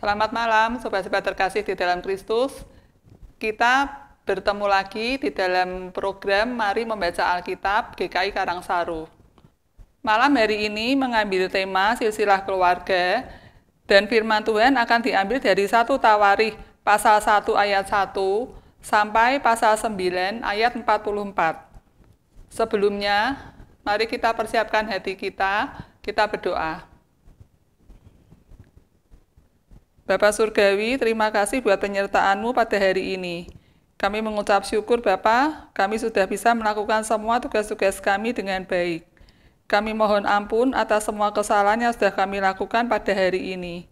Selamat malam, sobat-sobat terkasih di dalam Kristus. Kita bertemu lagi di dalam program Mari Membaca Alkitab GKI Karangsaru. Malam hari ini mengambil tema silsilah keluarga dan firman Tuhan akan diambil dari satu tawarih pasal 1 ayat 1 sampai pasal 9 ayat 44. Sebelumnya, mari kita persiapkan hati kita, kita berdoa. Bapak Surgawi, terima kasih buat penyertaanmu pada hari ini. Kami mengucap syukur Bapak, kami sudah bisa melakukan semua tugas-tugas kami dengan baik. Kami mohon ampun atas semua kesalahan yang sudah kami lakukan pada hari ini.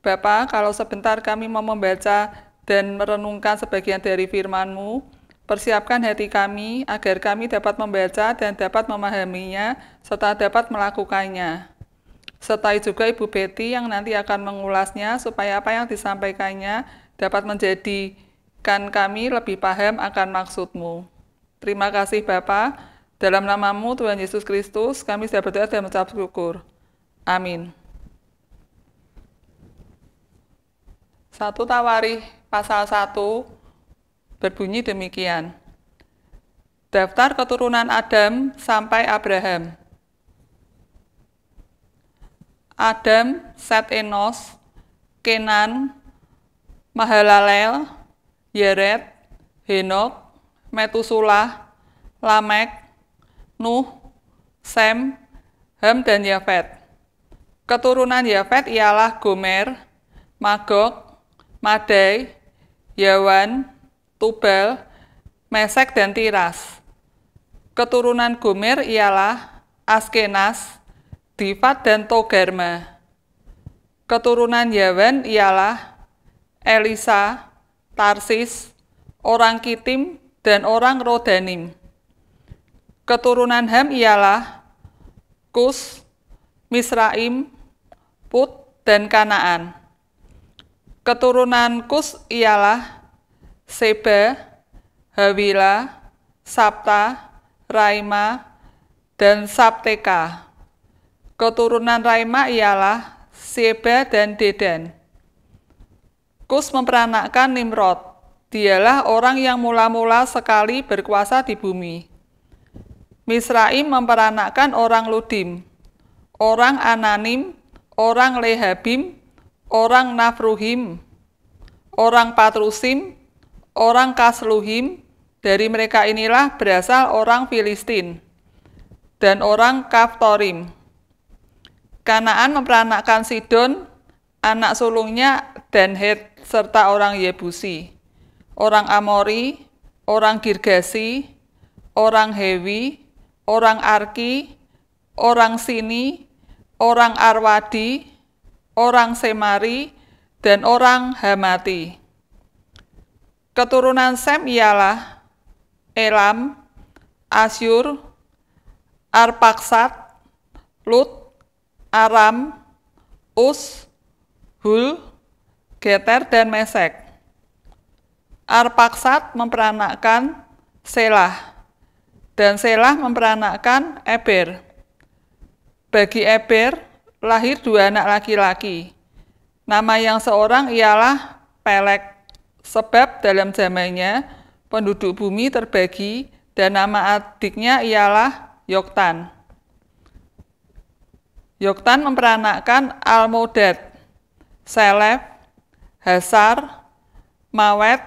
Bapak, kalau sebentar kami mau membaca dan merenungkan sebagian dari firmanmu, persiapkan hati kami agar kami dapat membaca dan dapat memahaminya, serta dapat melakukannya. Setai juga Ibu Betty yang nanti akan mengulasnya supaya apa yang disampaikannya dapat menjadikan kami lebih paham akan maksudmu. Terima kasih Bapak Dalam namamu Tuhan Yesus Kristus kami sudah berdoa dan mencap syukur. Amin. Satu Tawarih pasal 1 berbunyi demikian. Daftar keturunan Adam sampai Abraham. Adam, Set Enos, Kenan, Mahalalel, Yared, Henok, Metusulah, Lamek, Nuh, Sem, Ham dan Yafet. Keturunan Yafet ialah Gomer, Magog, Madai, Yawan, Tubal, Mesek dan Tiras. Keturunan Gomer ialah Askenas, Divat dan Togarma. Keturunan Yawan ialah Elisa, Tarsis, orang Kitim, dan orang Rodanim. Keturunan Ham ialah Kus, Misraim, Put, dan Kanaan. Keturunan Kus ialah Seba, Hawila, Sabta, Raima, dan Sabteka. Keturunan Raima ialah Sheba dan Dedan. Kus memperanakkan Nimrod. Dialah orang yang mula-mula sekali berkuasa di bumi. Misraim memperanakkan orang Ludim, orang Ananim, orang Lehabim, orang Nafruhim, orang Patrusim, orang Kasluhim, dari mereka inilah berasal orang Filistin dan orang Kaftorim. Kanaan memperanakkan Sidon, anak sulungnya Het serta orang Yebusi, orang Amori, orang Girgasi, orang Hewi, orang Arki, orang Sini, orang Arwadi, orang Semari, dan orang Hamati. Keturunan Sem ialah Elam, Asyur, Arpaksat, Lut, Aram, Us, Hul, Geter, dan Mesek. Arpaksat memperanakkan Selah, dan Selah memperanakkan Eber. Bagi Eber, lahir dua anak laki-laki. Nama yang seorang ialah Pelek, sebab dalam zamannya penduduk bumi terbagi dan nama adiknya ialah Yoktan. Yoktan memperanakkan Almodet, Seleb, Hasar, Mawet,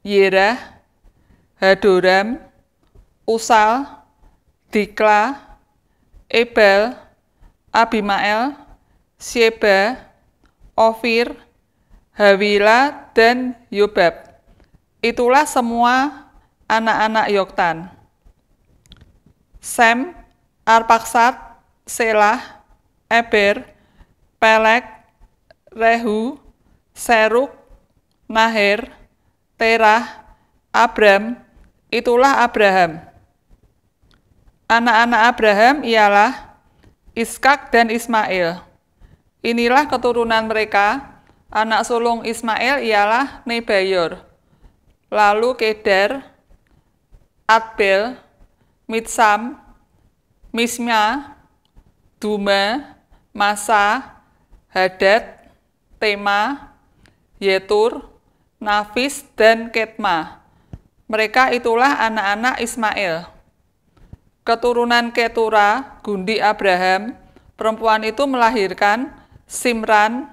Yerah, Hadoram, Usal, Dikla, Ebel, Abimael, Sheba, Ofir, Hawila, dan Yobab. Itulah semua anak-anak Yoktan. Sem, Arpaksat, Selah, Eber, pelek, rehu, seruk, nahir, terah, Abram, itulah Abraham. Anak-anak Abraham ialah Iskak dan Ismail. Inilah keturunan mereka. Anak sulung Ismail ialah Nebayor, lalu Kedar, Adbel, Mitsam, Misma, Duma, masa, hadat, tema, yetur, nafis, dan ketma. Mereka itulah anak-anak Ismail. Keturunan Ketura, Gundi Abraham, perempuan itu melahirkan Simran,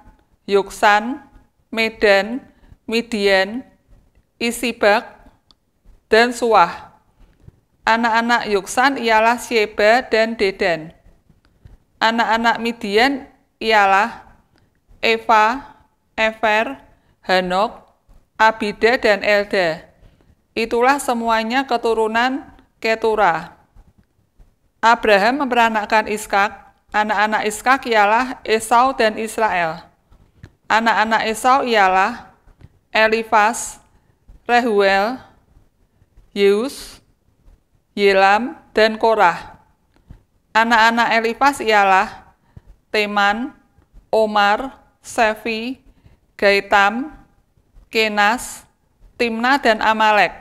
yuksan Medan, Midian, Isibak, dan Suah. Anak-anak yuksan ialah Sheba dan Dedan anak-anak Midian ialah Eva, Efer, Hanok, Abida, dan Elda. Itulah semuanya keturunan Ketura. Abraham memperanakkan Iskak. Anak-anak Iskak ialah Esau dan Israel. Anak-anak Esau ialah Elifas, Rehuel, Yeus, Yelam, dan Korah. Anak-anak Elifas ialah Teman, Omar, Sefi, Gaitam, Kenas, Timna, dan Amalek.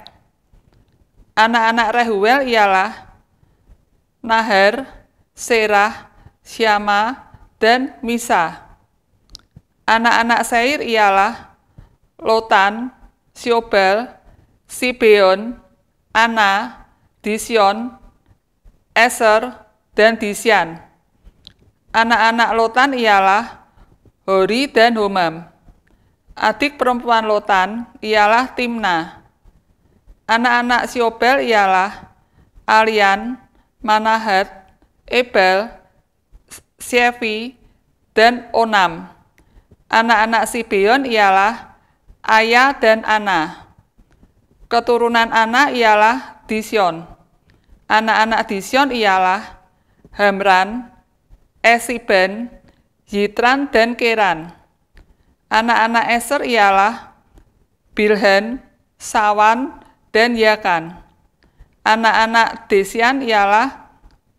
Anak-anak Rehuel ialah Nahar, Serah, Syama, dan Misa. Anak-anak Seir ialah Lotan, Siobel, Sibeon, Ana, Dision, Eser, dan Disian. Anak-anak Lotan ialah Hori dan Homam. Adik perempuan Lotan ialah Timna. Anak-anak Siobel ialah Alian, Manahat, Ebel, Syefi, dan Onam. Anak-anak Sibion ialah Ayah dan Ana. Keturunan Ana ialah Dision. Anak-anak Dision ialah Hamran, Esiben, Yitran, dan Keran. Anak-anak Eser ialah Bilhan, Sawan, dan Yakan. Anak-anak Desian ialah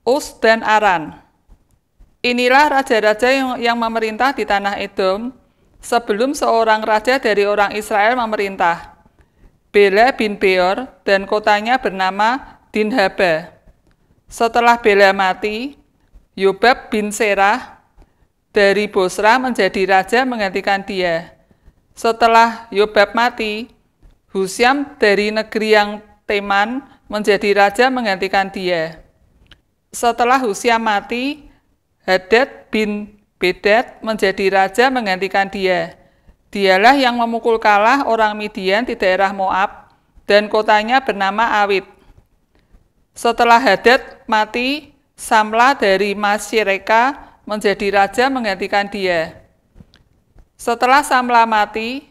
Us dan Aran. Inilah raja-raja yang, memerintah di tanah Edom sebelum seorang raja dari orang Israel memerintah. Bela bin Beor dan kotanya bernama Dinhabah. Setelah Bela mati, Yobab bin Serah dari Bosra menjadi raja menggantikan dia. Setelah Yobab mati, Husyam dari negeri yang Teman menjadi raja menggantikan dia. Setelah Husyam mati, Hadad bin Bedad menjadi raja menggantikan dia. Dialah yang memukul kalah orang Midian di daerah Moab dan kotanya bernama Awit. Setelah Hadad mati, Samla dari Masyireka menjadi raja menggantikan dia. Setelah Samla mati,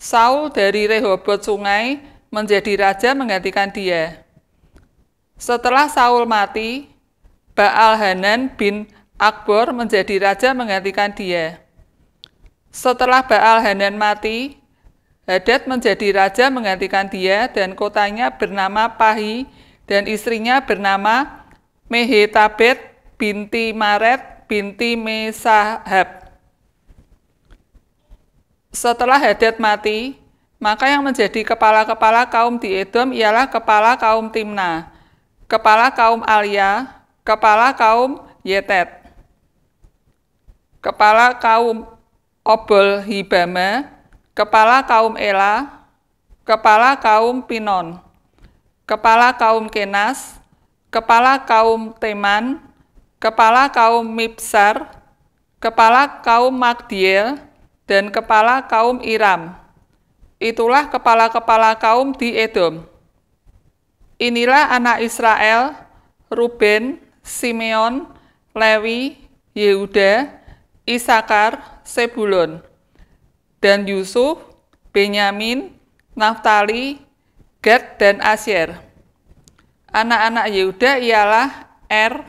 Saul dari Rehobot sungai menjadi raja menggantikan dia. Setelah Saul mati, Baal Hanan bin Akbor menjadi raja menggantikan dia. Setelah Baal Hanan mati, Hadad menjadi raja menggantikan dia dan kotanya bernama Pahi dan istrinya bernama Mehetabet binti Maret binti Mesahab. Setelah Hadad mati, maka yang menjadi kepala-kepala kaum di Edom ialah kepala kaum Timna, kepala kaum Alia, kepala kaum Yetet, kepala kaum Obol Hibama, kepala kaum Ela, kepala kaum Pinon kepala kaum Kenas, kepala kaum Teman, kepala kaum Mipsar, kepala kaum Magdiel, dan kepala kaum Iram. Itulah kepala-kepala kaum di Edom. Inilah anak Israel, Ruben, Simeon, Lewi, Yehuda, Isakar, Sebulon, dan Yusuf, Benyamin, Naftali, Gad dan Asyir. Anak-anak Yehuda ialah Er,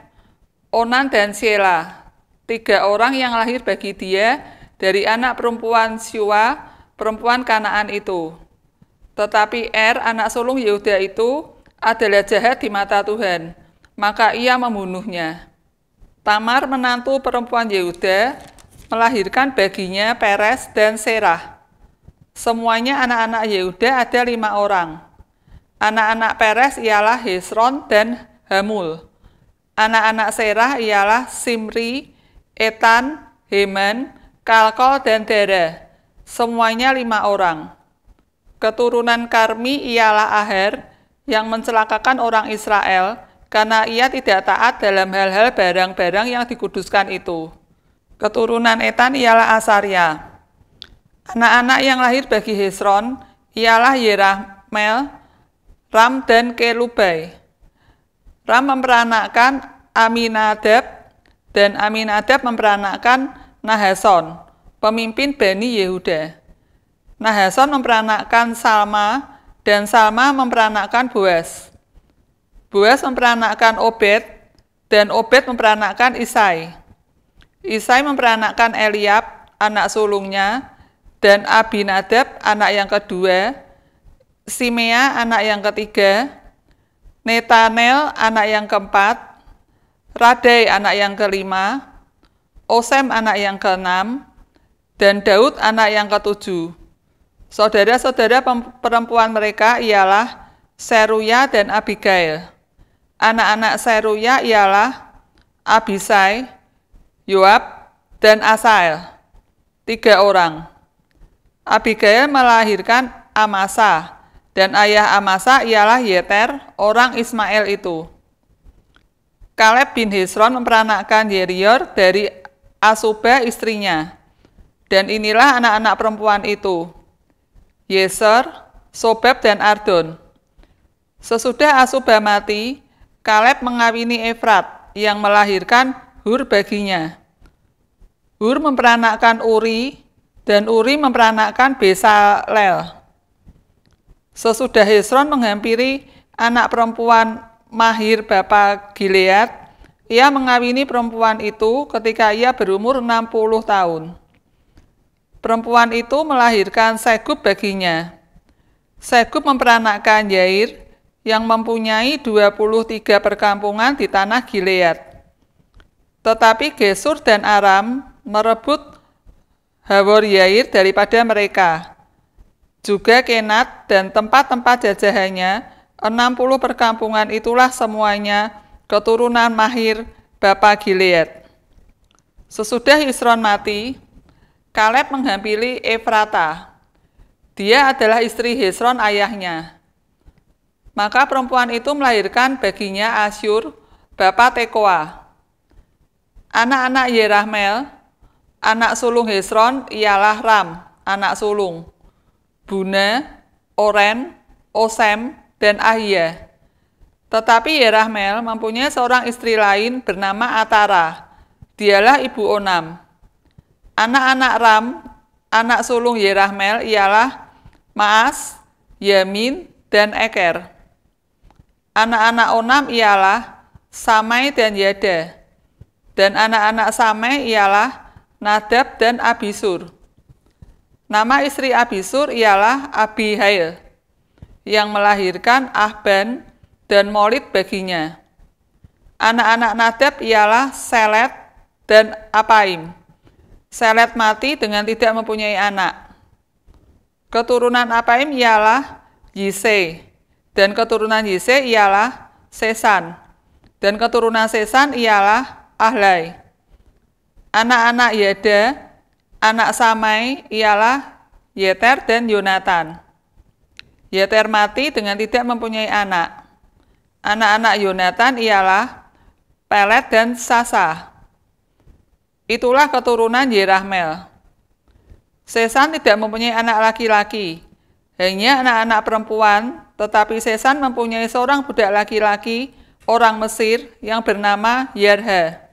Onan dan Sela, tiga orang yang lahir bagi dia dari anak perempuan Siwa, perempuan Kanaan itu. Tetapi Er, anak sulung Yehuda itu, adalah jahat di mata Tuhan, maka ia membunuhnya. Tamar menantu perempuan Yehuda melahirkan baginya Peres dan Serah. Semuanya anak-anak Yehuda ada lima orang. Anak-anak Peres ialah Hezron dan Hamul. Anak-anak Serah ialah Simri, Etan, Heman, Kalkol, dan Dara. Semuanya lima orang. Keturunan Karmi ialah Aher yang mencelakakan orang Israel karena ia tidak taat dalam hal-hal barang-barang yang dikuduskan itu. Keturunan Etan ialah Asaria. Anak-anak yang lahir bagi Hezron ialah Yerahmel, Ram dan Kelubai. Ram memperanakkan Aminadab dan Aminadab memperanakkan Nahason, pemimpin Bani Yehuda. Nahason memperanakkan Salma dan Salma memperanakkan Boaz. Boaz memperanakkan Obed dan Obed memperanakkan Isai. Isai memperanakkan Eliab, anak sulungnya, dan Abinadab, anak yang kedua, Simea anak yang ketiga, Netanel anak yang keempat, Radai anak yang kelima, Osem anak yang keenam, dan Daud anak yang ketujuh. Saudara-saudara perempuan mereka ialah Seruya dan Abigail. Anak-anak Seruya ialah Abisai, Yoab, dan Asael. Tiga orang. Abigail melahirkan Amasa, dan ayah Amasa ialah Yeter, orang Ismail itu. Kaleb bin Hezron memperanakkan Yerior dari Asuba istrinya. Dan inilah anak-anak perempuan itu, Yeser, Sobeb, dan Ardon. Sesudah Asuba mati, Kaleb mengawini Efrat yang melahirkan Hur baginya. Hur memperanakkan Uri, dan Uri memperanakkan Besalel. Sesudah Hesron menghampiri anak perempuan Mahir Bapak Gilead, ia mengawini perempuan itu ketika ia berumur 60 tahun. Perempuan itu melahirkan Segub baginya. Segub memperanakkan Yair yang mempunyai 23 perkampungan di tanah Gilead. Tetapi Gesur dan Aram merebut Hawor Yair daripada mereka juga Kenat dan tempat-tempat jajahannya, 60 perkampungan itulah semuanya keturunan Mahir, Bapak Gilead. Sesudah Isron mati, Kaleb menghampiri Efrata. Dia adalah istri Hesron ayahnya. Maka perempuan itu melahirkan baginya Asyur, Bapak Tekoa. Anak-anak Yerahmel, anak sulung Hesron ialah Ram, anak sulung. Buna, Oren, Osem, dan Ahia. Tetapi Yerahmel mempunyai seorang istri lain bernama Atara. Dialah ibu Onam. Anak-anak Ram, anak sulung Yerahmel ialah Maas, Yamin, dan Eker. Anak-anak Onam ialah Samai dan Yada. Dan anak-anak Samai ialah Nadab dan Abisur. Nama istri Abisur ialah Abihail yang melahirkan Ahban dan Molid baginya. Anak-anak Nadab ialah Selet dan Apaim. Selet mati dengan tidak mempunyai anak. Keturunan Apaim ialah Yise, dan keturunan Yise ialah Sesan, dan keturunan Sesan ialah Ahlai. Anak-anak Yada anak Samai ialah Yeter dan Yonatan. Yeter mati dengan tidak mempunyai anak. Anak-anak Yonatan ialah Pelet dan Sasa. Itulah keturunan Yerahmel. Sesan tidak mempunyai anak laki-laki, hanya anak-anak perempuan, tetapi Sesan mempunyai seorang budak laki-laki, orang Mesir yang bernama Yerha.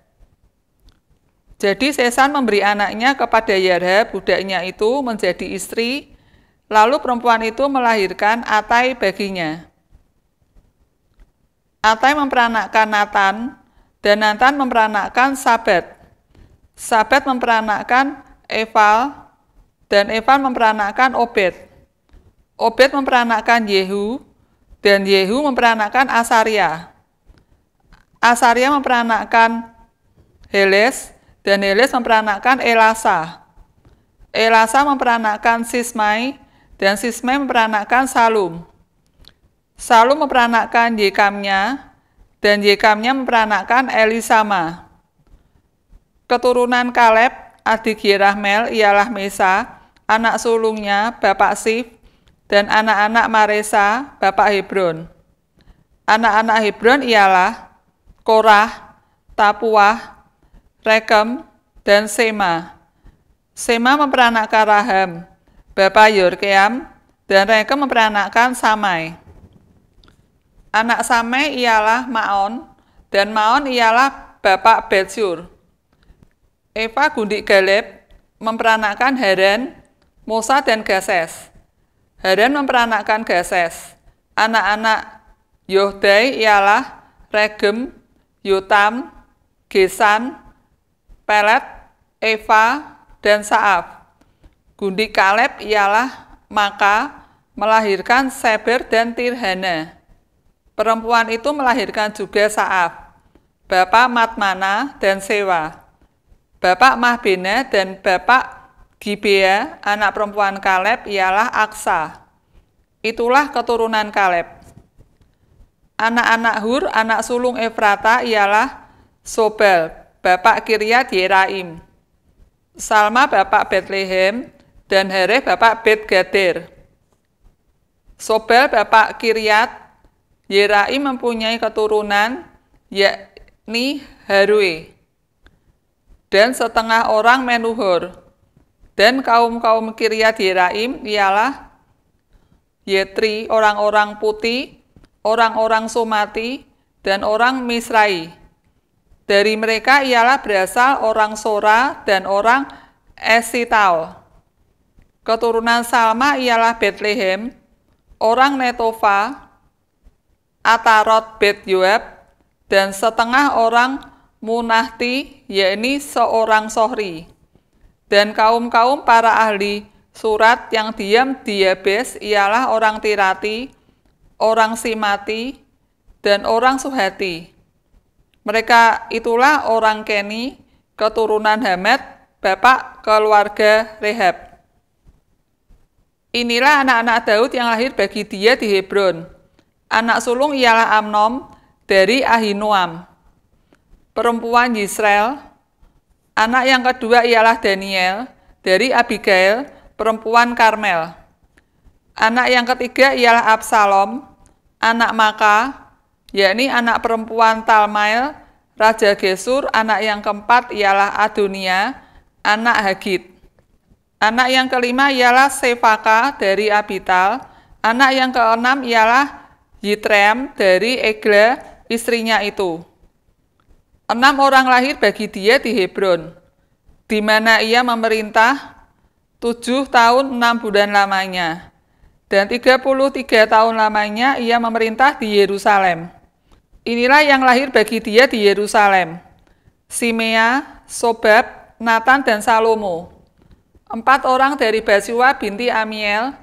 Jadi Sesan memberi anaknya kepada Yarha, budaknya itu menjadi istri, lalu perempuan itu melahirkan Atai baginya. Atai memperanakkan Nathan, dan Nathan memperanakkan Sabat. Sabat memperanakkan Eval, dan Eval memperanakkan Obed. Obed memperanakkan Yehu, dan Yehu memperanakkan Asaria. Asaria memperanakkan Heles, dan Danielis memperanakkan Elasa. Elasa memperanakkan Sismai dan Sismai memperanakkan Salum. Salum memperanakkan Yekamnya dan Yekamnya memperanakkan Elisama. Keturunan Kaleb, adik Yerahmel, ialah Mesa, anak sulungnya, Bapak Sif, dan anak-anak Maresa, Bapak Hebron. Anak-anak Hebron ialah Korah, Tapuah, Rekem, dan Sema. Sema memperanakkan Rahem, Bapak Yorkeam, dan Rekem memperanakkan Samai. Anak Samai ialah Maon, dan Maon ialah Bapak Betsur. Eva Gundik Galeb memperanakkan Haran, Musa, dan Gases. Haran memperanakkan Gases. Anak-anak Yohdai ialah Regem, Yutam, Gesan, Pelet, Eva, dan Saaf. Gundi Kaleb ialah Maka melahirkan Seber dan Tirhana. Perempuan itu melahirkan juga Saaf, Bapak Matmana dan Sewa, Bapak Mahbena dan Bapak Gibea, anak perempuan Kaleb ialah Aksa. Itulah keturunan Kaleb. Anak-anak Hur, anak sulung Efrata ialah Sobel, bapak Kiryat Yeraim, Salma bapak Bethlehem, dan Hereh bapak Bet Gader. Sobel bapak Kiryat, Yeraim mempunyai keturunan yakni Harue dan setengah orang Menuhur Dan kaum-kaum Kiryat Yeraim ialah Yetri, orang-orang putih, orang-orang Sumati, dan orang Misrai. Dari mereka ialah berasal orang Sora dan orang Esital. Keturunan Salma ialah Bethlehem, orang Netofa, Atarot Bet Yoab, dan setengah orang Munahti, yakni seorang Sohri. Dan kaum-kaum para ahli surat yang diam di Yabes ialah orang Tirati, orang Simati, dan orang Suhati mereka itulah orang Keni, keturunan Hamad, bapak keluarga Rehab. Inilah anak-anak Daud yang lahir bagi dia di Hebron. Anak sulung ialah Amnom dari Ahinoam, perempuan Yisrael. Anak yang kedua ialah Daniel dari Abigail, perempuan Karmel. Anak yang ketiga ialah Absalom, anak Maka, yakni anak perempuan Talmail, Raja Gesur, anak yang keempat ialah Adonia, anak Hagit. Anak yang kelima ialah Sefaka dari Abital, anak yang keenam ialah Yitrem dari Egla, istrinya itu. Enam orang lahir bagi dia di Hebron, di mana ia memerintah tujuh tahun enam bulan lamanya, dan tiga puluh tiga tahun lamanya ia memerintah di Yerusalem. Inilah yang lahir bagi dia di Yerusalem. Simea, Sobab, Nathan, dan Salomo. Empat orang dari Basiwa binti Amiel,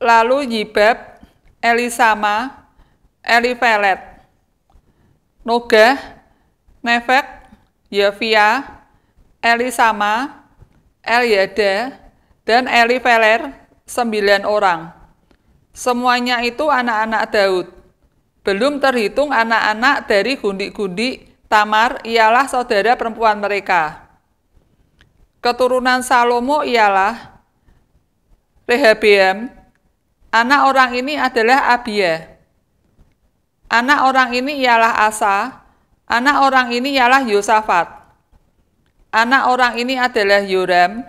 lalu Yibab, Elisama, Elifelet, Nogah, Nefek, Yevia, Elisama, Eliada, dan Elifeler sembilan orang. Semuanya itu anak-anak Daud. Belum terhitung anak-anak dari gundi-gundi Tamar ialah saudara perempuan mereka. Keturunan Salomo ialah Rehabiam. Anak orang ini adalah Abia. Anak orang ini ialah Asa. Anak orang ini ialah Yosafat. Anak orang ini adalah Yoram.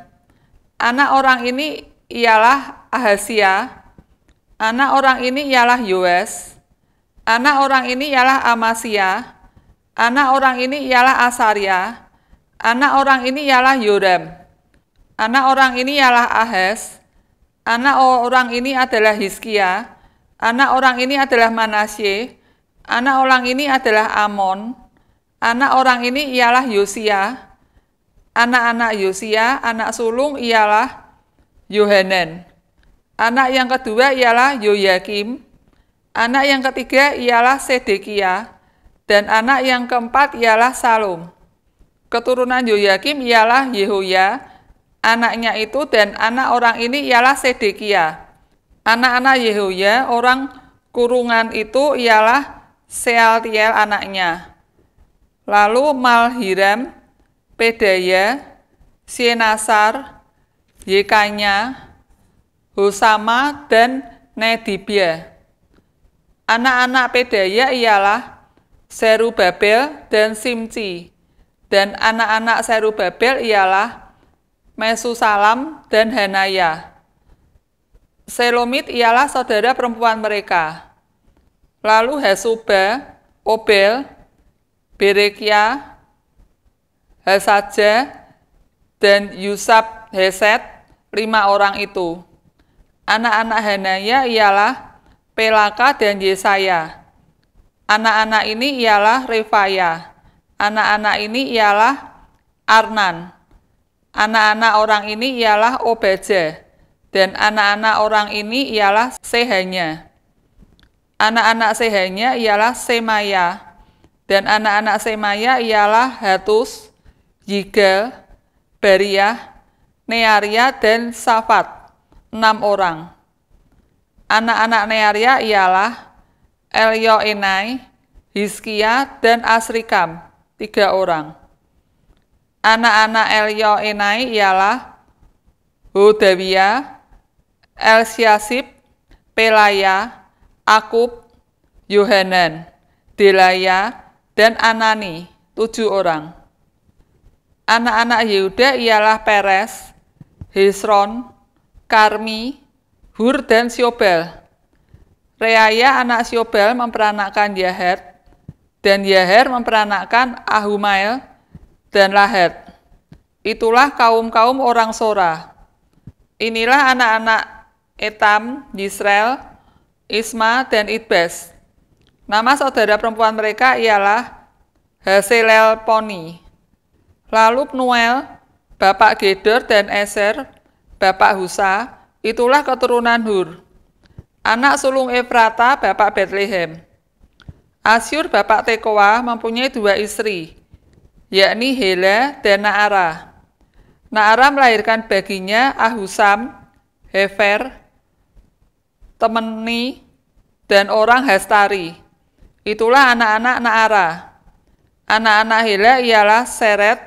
Anak orang ini ialah Ahasia. Anak orang ini ialah Yoes. Anak orang ini ialah Amasya, anak orang ini ialah Asaria, anak orang ini ialah Yoram, anak orang ini ialah Ahes, anak orang ini adalah Hiskia, anak orang ini adalah Manasye, anak orang ini adalah Amon, anak orang ini ialah Yosia, anak-anak Yosia, anak sulung ialah Yohanan, anak yang kedua ialah Yoyakim, Anak yang ketiga ialah Sedekia, dan anak yang keempat ialah Salum. Keturunan Yoyakim ialah Yehoya, anaknya itu dan anak orang ini ialah Sedekia. Anak-anak Yehoya, orang kurungan itu ialah Sealtiel anaknya. Lalu Malhiram, Pedaya, Sienasar, Yekanya, Husama, dan Nedibia. Anak-anak Pedaya ialah Serubabel dan Simci. Dan anak-anak Serubabel ialah Mesusalam dan Hanaya. Selomit ialah saudara perempuan mereka. Lalu Hasuba, Obel, Berekia, Hasaja, dan Yusab Heset, lima orang itu. Anak-anak Hanaya ialah Pelaka dan Yesaya. Anak-anak ini ialah Refaya. Anak-anak ini ialah Arnan. Anak-anak orang ini ialah Obeje. Dan anak-anak orang ini ialah Sehanya. Anak-anak Sehanya ialah Semaya. Dan anak-anak Semaya ialah Hatus, Yigal, Bariah, Nearia, dan Safat. Enam orang. Anak-anak Nearia ialah Elioenai, Hiskia, dan Asrikam, tiga orang. Anak-anak Elioenai ialah Hodawia, Elsiasib, Pelaya, Akub, Yohanan, Delaya, dan Anani, tujuh orang. Anak-anak Yehuda ialah Peres, Hesron, Karmi, Hur dan Siobel. Reaya anak Siobel memperanakkan Yaher, dan Yaher memperanakkan Ahumael dan Lahet. Itulah kaum-kaum orang Sora. Inilah anak-anak Etam, Yisrael, Isma, dan Idbes. Nama saudara perempuan mereka ialah Haselel Poni. Lalu Pnuel, bapak Geder dan Eser, bapak Husa, Itulah keturunan Hur. Anak sulung Efrata, Bapak Bethlehem. Asyur Bapak Tekoa mempunyai dua istri, yakni Hela dan Naara. Naara melahirkan baginya Ahusam, Hefer, Temeni, dan orang Hastari. Itulah anak-anak Naara. Anak-anak Hela ialah Seret,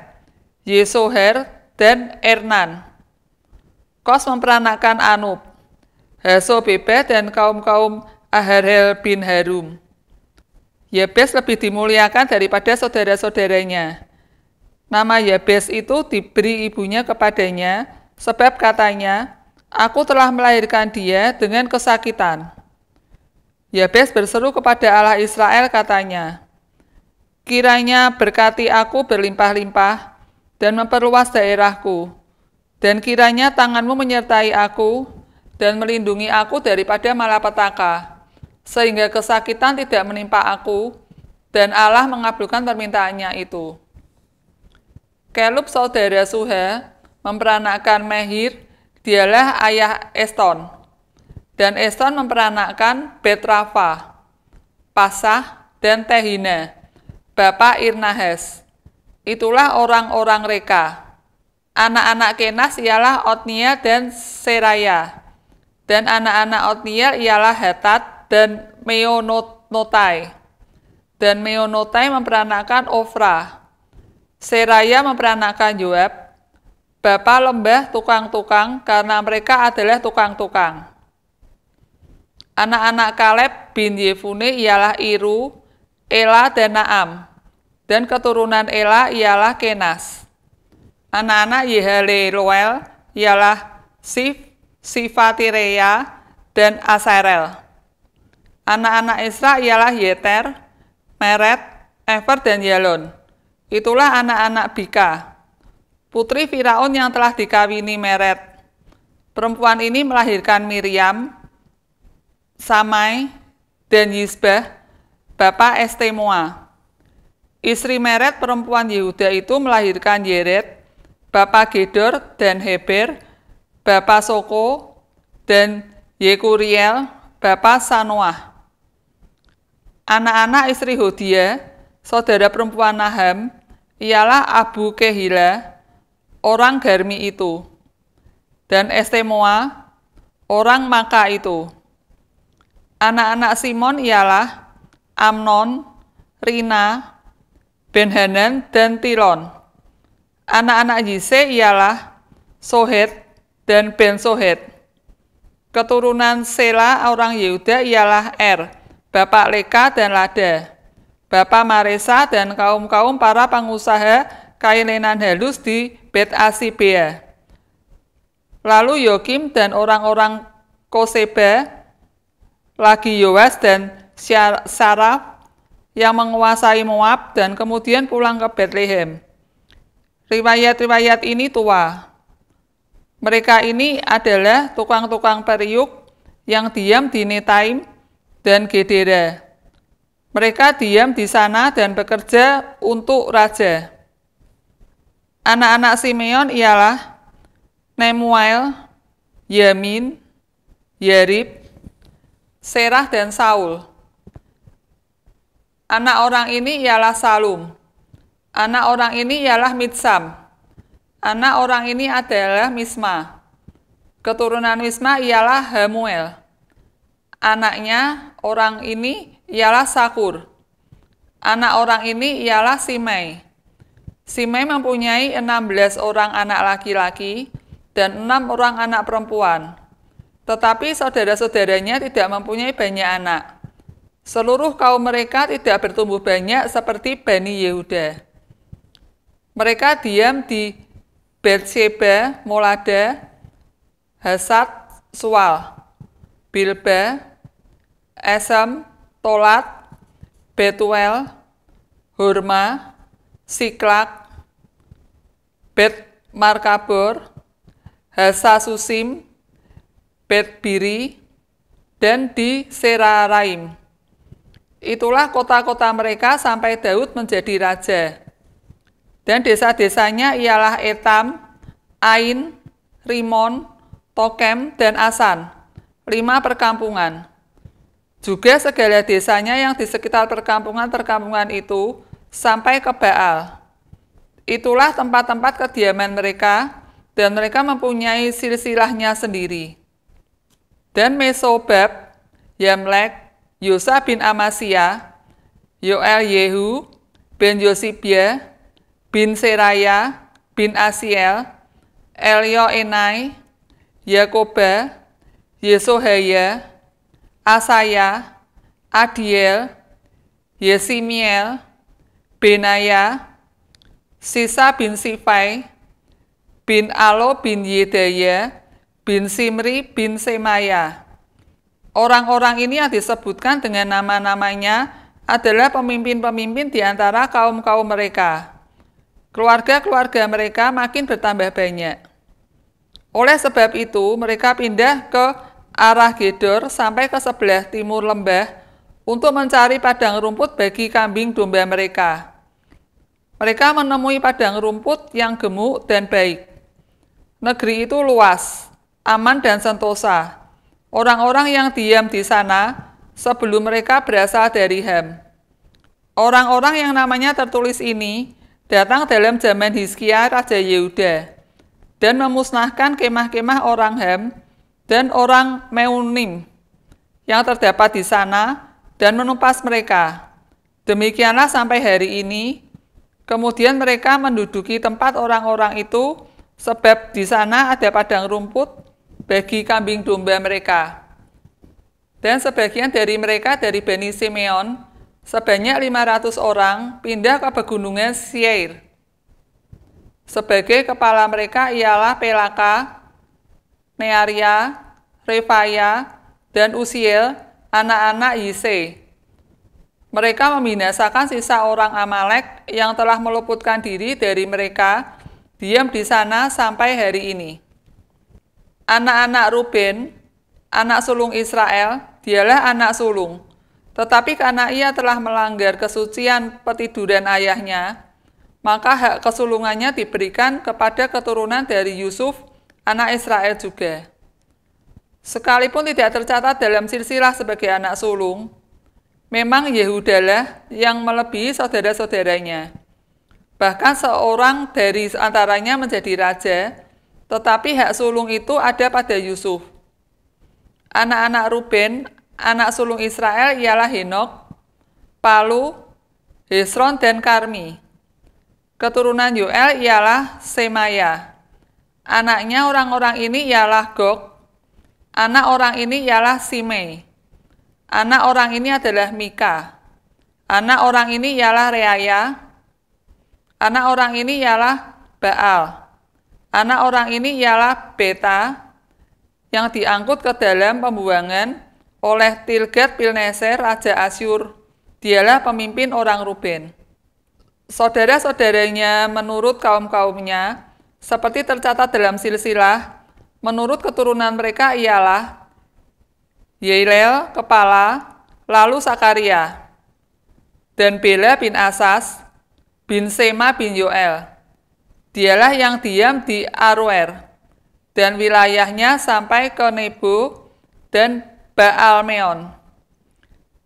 Yesoher, dan Ernan. Kos memperanakan Anub, Bebe dan kaum-kaum Aharel bin Harum. Yabes lebih dimuliakan daripada saudara-saudaranya. Nama Yabes itu diberi ibunya kepadanya, sebab katanya, Aku telah melahirkan dia dengan kesakitan. Yabes berseru kepada Allah Israel katanya, Kiranya berkati aku berlimpah-limpah dan memperluas daerahku, dan kiranya tanganmu menyertai aku dan melindungi aku daripada malapetaka, sehingga kesakitan tidak menimpa aku, dan Allah mengabulkan permintaannya itu. Kelub saudara Suha memperanakan Mehir, dialah ayah Eston, dan Eston memperanakkan Betrafa, Pasah, dan Tehina, bapak Irnahes. Itulah orang-orang Reka Anak-anak Kenas ialah Otnia dan Seraya. Dan anak-anak Otnia ialah Hetat dan Meonotai. Dan Meonotai memperanakan Ofra. Seraya memperanakan Joab. Bapak lembah tukang-tukang karena mereka adalah tukang-tukang. Anak-anak Kaleb bin Yefune ialah Iru, Ela dan Naam. Dan keturunan Ela ialah Kenas. Anak-anak Yehalelel ialah Sif, Sifatireya, dan Asarel. Anak-anak Isra ialah Yeter, Meret, Ever, dan Yalon. Itulah anak-anak Bika, putri Firaun yang telah dikawini Meret. Perempuan ini melahirkan Miriam, Samai, dan Yisbah, bapak Estemoa. Istri Meret perempuan Yehuda itu melahirkan Yeret, Bapak Gedor dan Heber, Bapak Soko dan Yekuriel, Bapak Sanoah. Anak-anak istri Hodia, saudara perempuan Naham, ialah Abu Kehila, orang Garmi itu, dan Estemoa, orang Maka itu. Anak-anak Simon ialah Amnon, Rina, Benhanan, dan Tilon. Anak-anak Yise ialah Sohet dan Ben Sohet. Keturunan Sela orang Yehuda ialah Er, Bapak Leka dan Lada. Bapak Maresa dan kaum-kaum para pengusaha kainenan halus di Bet Asibea. Lalu Yokim dan orang-orang Koseba, lagi Yowes dan Syaraf yang menguasai Moab dan kemudian pulang ke Bethlehem. Riwayat-riwayat ini tua. Mereka ini adalah tukang-tukang periuk yang diam di Netaim dan Gedera. Mereka diam di sana dan bekerja untuk raja. Anak-anak Simeon ialah Nemuel, Yamin, Yarib, Serah dan Saul. Anak orang ini ialah Salum. Anak orang ini ialah Mitsam. Anak orang ini adalah Misma. Keturunan Misma ialah Hamuel. Anaknya orang ini ialah Sakur. Anak orang ini ialah Simei. Simei mempunyai 16 orang anak laki-laki dan 6 orang anak perempuan. Tetapi saudara-saudaranya tidak mempunyai banyak anak. Seluruh kaum mereka tidak bertumbuh banyak seperti Bani Yehuda. Mereka diam di Betseba, Molada, Hasad, Sual, Bilba, Esam, Tolat, Betuel, Hurma, Siklak, Bet Markabur, Hasasusim, Bet Biri, dan di Seraraim. Itulah kota-kota mereka sampai Daud menjadi raja. Dan desa-desanya ialah Etam, Ain, Rimon, Tokem, dan Asan. Lima perkampungan. Juga segala desanya yang di sekitar perkampungan-perkampungan itu sampai ke Baal. Itulah tempat-tempat kediaman mereka dan mereka mempunyai silsilahnya sendiri. Dan Mesobab, Yamlek, Yosa bin Amasya, Yoel Yehu, Ben Yosibya, bin Seraya, bin Asiel, Elio Enai, Yakoba, Yesohaya, Asaya, Adiel, Yesimiel, Benaya, Sisa bin Sifai, bin Alo bin Yedaya, bin Simri bin Semaya. Orang-orang ini yang disebutkan dengan nama-namanya adalah pemimpin-pemimpin di antara kaum-kaum mereka. Keluarga-keluarga mereka makin bertambah banyak. Oleh sebab itu, mereka pindah ke arah Gedor sampai ke sebelah timur lembah untuk mencari padang rumput bagi kambing domba mereka. Mereka menemui padang rumput yang gemuk dan baik. Negeri itu luas, aman dan sentosa. Orang-orang yang diam di sana sebelum mereka berasal dari Ham. Orang-orang yang namanya tertulis ini datang dalam zaman Hizkia Raja Yehuda dan memusnahkan kemah-kemah orang Ham dan orang Meunim yang terdapat di sana dan menumpas mereka. Demikianlah sampai hari ini. Kemudian mereka menduduki tempat orang-orang itu sebab di sana ada padang rumput bagi kambing domba mereka. Dan sebagian dari mereka dari Bani Simeon Sebanyak 500 orang pindah ke pegunungan Sier. Sebagai kepala mereka ialah Pelaka, Nearia, Refaya, dan Usiel, anak-anak Yise. Mereka membinasakan sisa orang Amalek yang telah meluputkan diri dari mereka, diam di sana sampai hari ini. Anak-anak Ruben, anak sulung Israel, dialah anak sulung, tetapi karena ia telah melanggar kesucian petiduran ayahnya, maka hak kesulungannya diberikan kepada keturunan dari Yusuf, anak Israel juga. Sekalipun tidak tercatat dalam silsilah sebagai anak sulung, memang Yehudalah yang melebihi saudara-saudaranya. Bahkan seorang dari antaranya menjadi raja, tetapi hak sulung itu ada pada Yusuf. Anak-anak Ruben, Anak sulung Israel ialah Henok, Palu, Hesron, dan Karmi. Keturunan Yoel ialah Semaya. Anaknya orang-orang ini ialah Gog. Anak orang ini ialah Simei. Anak orang ini adalah Mika. Anak orang ini ialah Reaya. Anak orang ini ialah Baal. Anak orang ini ialah Beta yang diangkut ke dalam pembuangan oleh Tilgat Pilneser, Raja Asyur. Dialah pemimpin orang Ruben. Saudara-saudaranya menurut kaum-kaumnya, seperti tercatat dalam silsilah, menurut keturunan mereka ialah Yeilel, kepala, lalu Sakaria, dan Bela bin Asas, bin Sema bin Yoel. Dialah yang diam di Aruer, dan wilayahnya sampai ke Nebu dan Baal Meon.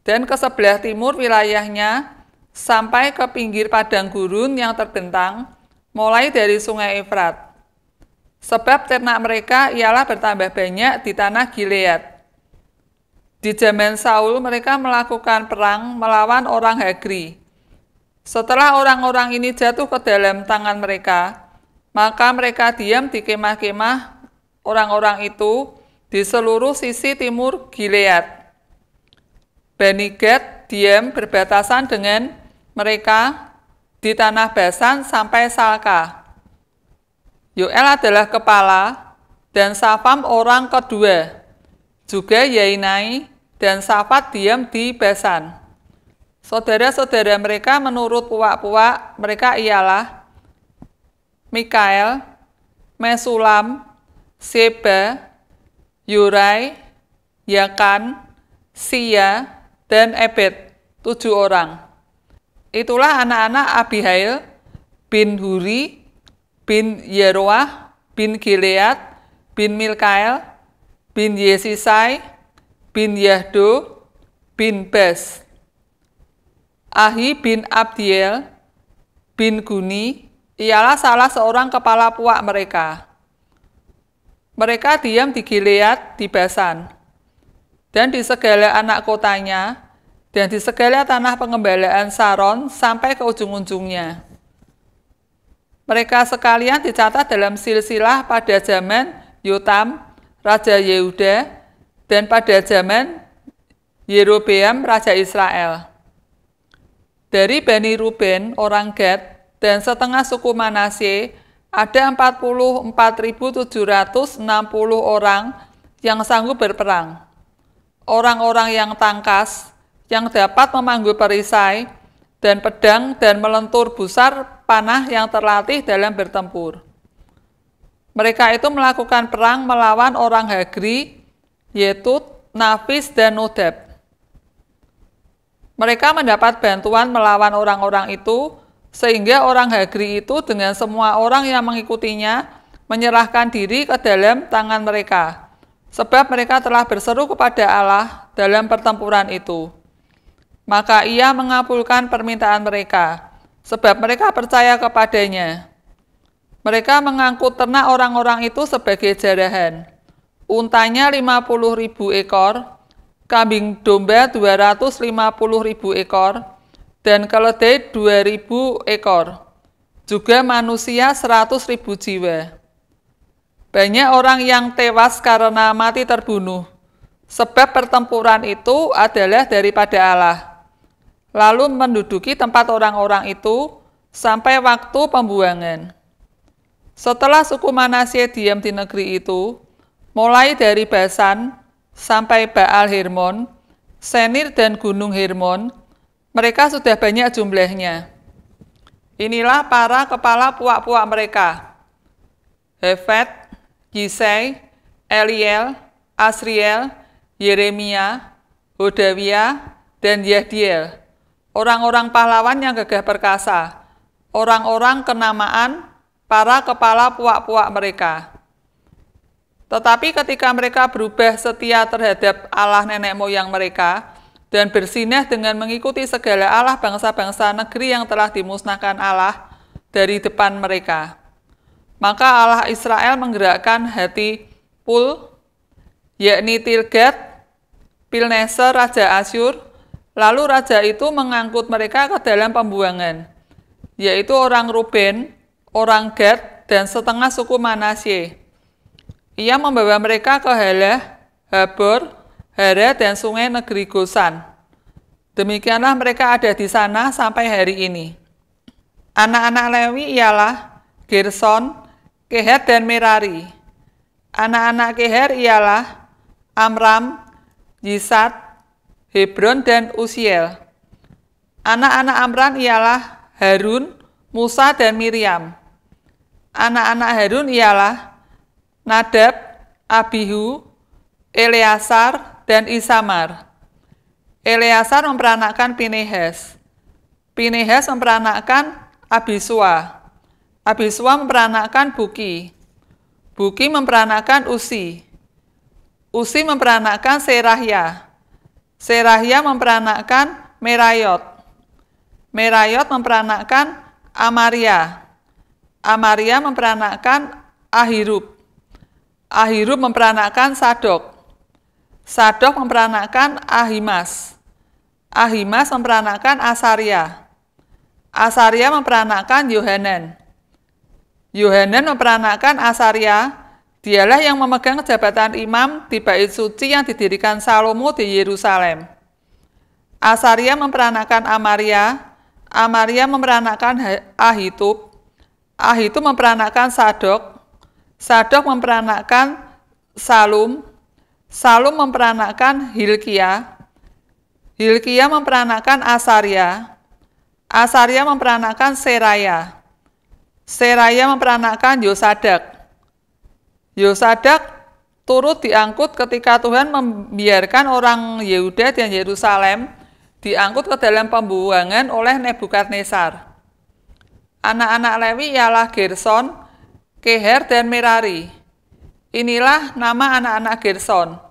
Dan ke sebelah timur wilayahnya sampai ke pinggir padang gurun yang terbentang mulai dari sungai Efrat. Sebab ternak mereka ialah bertambah banyak di tanah Gilead. Di zaman Saul mereka melakukan perang melawan orang Hagri. Setelah orang-orang ini jatuh ke dalam tangan mereka, maka mereka diam di kemah-kemah orang-orang itu di seluruh sisi timur Gilead. Bani Gad diam berbatasan dengan mereka di tanah Basan sampai Salka. Yoel adalah kepala dan Safam orang kedua. Juga Yainai dan Safat diam di Basan. Saudara-saudara mereka menurut puak-puak mereka ialah Mikael, Mesulam, Seba, Yurai, Yakan, Sia, dan Ebed, tujuh orang. Itulah anak-anak Abihail bin Huri, bin Yeroah, bin Gilead, bin Milkael, bin Yesisai, bin Yahdo, bin Bes. Ahi bin Abdiel bin Guni ialah salah seorang kepala puak mereka. Mereka diam di Gilead, di Basan, dan di segala anak kotanya, dan di segala tanah pengembalaan Saron sampai ke ujung-ujungnya. Mereka sekalian dicatat dalam silsilah pada zaman Yotam, Raja Yehuda, dan pada zaman Yerobeam, Raja Israel. Dari Bani Ruben, orang Gad, dan setengah suku Manasye, ada 44.760 orang yang sanggup berperang. Orang-orang yang tangkas, yang dapat memanggul perisai, dan pedang dan melentur busar panah yang terlatih dalam bertempur. Mereka itu melakukan perang melawan orang Hagri, yaitu Nafis dan Nodab. Mereka mendapat bantuan melawan orang-orang itu sehingga orang Hagri itu dengan semua orang yang mengikutinya menyerahkan diri ke dalam tangan mereka. Sebab mereka telah berseru kepada Allah dalam pertempuran itu. Maka ia mengabulkan permintaan mereka, sebab mereka percaya kepadanya. Mereka mengangkut ternak orang-orang itu sebagai jarahan. Untanya 50.000 ekor, kambing domba 250 ribu ekor, dan keledai 2000 ekor. Juga manusia 100.000 jiwa. Banyak orang yang tewas karena mati terbunuh. Sebab pertempuran itu adalah daripada Allah. Lalu menduduki tempat orang-orang itu sampai waktu pembuangan. Setelah suku Manasye diam di negeri itu, mulai dari Basan sampai Baal Hermon, Senir dan Gunung Hermon, mereka sudah banyak jumlahnya. Inilah para kepala puak-puak mereka. Hefet, Gisei, Eliel, Asriel, Yeremia, Hodawia, dan Yahdiel. Orang-orang pahlawan yang gagah perkasa. Orang-orang kenamaan para kepala puak-puak mereka. Tetapi ketika mereka berubah setia terhadap Allah nenek moyang mereka, dan bersinah dengan mengikuti segala Allah bangsa-bangsa negeri yang telah dimusnahkan Allah dari depan mereka. Maka Allah Israel menggerakkan hati Pul, yakni Tilgat, Pilneser, Raja Asyur, lalu Raja itu mengangkut mereka ke dalam pembuangan, yaitu orang Ruben, orang Gad, dan setengah suku Manasye. Ia membawa mereka ke Halah, Habor, Hara dan sungai negeri Gosan. Demikianlah mereka ada di sana sampai hari ini. Anak-anak Lewi ialah Gerson, Kehat dan Merari. Anak-anak Keher ialah Amram, Yisat, Hebron dan Usiel. Anak-anak Amram ialah Harun, Musa dan Miriam. Anak-anak Harun ialah Nadab, Abihu, Eleasar, dan Isamar. Eleazar memperanakkan Pinehas. Pinehas memperanakkan Abisua. Abisua memperanakkan Buki. Buki memperanakkan Usi. Usi memperanakkan Serahya. Serahya memperanakkan Merayot. Merayot memperanakkan Amaria. Amaria memperanakkan Ahirub. Ahirub memperanakkan Sadok. Sadok memperanakan Ahimas. Ahimas memperanakan Asaria. Asaria memperanakan Yohanan. Yohanan memperanakan Asaria. Dialah yang memegang jabatan imam di bait suci yang didirikan Salomo di Yerusalem. Asaria memperanakan Amaria. Amaria memperanakan Ahitub. Ahitub memperanakan Sadok. Sadok memperanakan Salum. Salum memperanakan Hilkia, Hilkia memperanakan Asaria, Asaria memperanakan Seraya, Seraya memperanakan Yosadak. Yosadak turut diangkut ketika Tuhan membiarkan orang Yehuda dan Yerusalem diangkut ke dalam pembuangan oleh Nebukadnezar. Anak-anak Lewi ialah Gerson, Keher, dan Merari. Inilah nama anak-anak Gerson.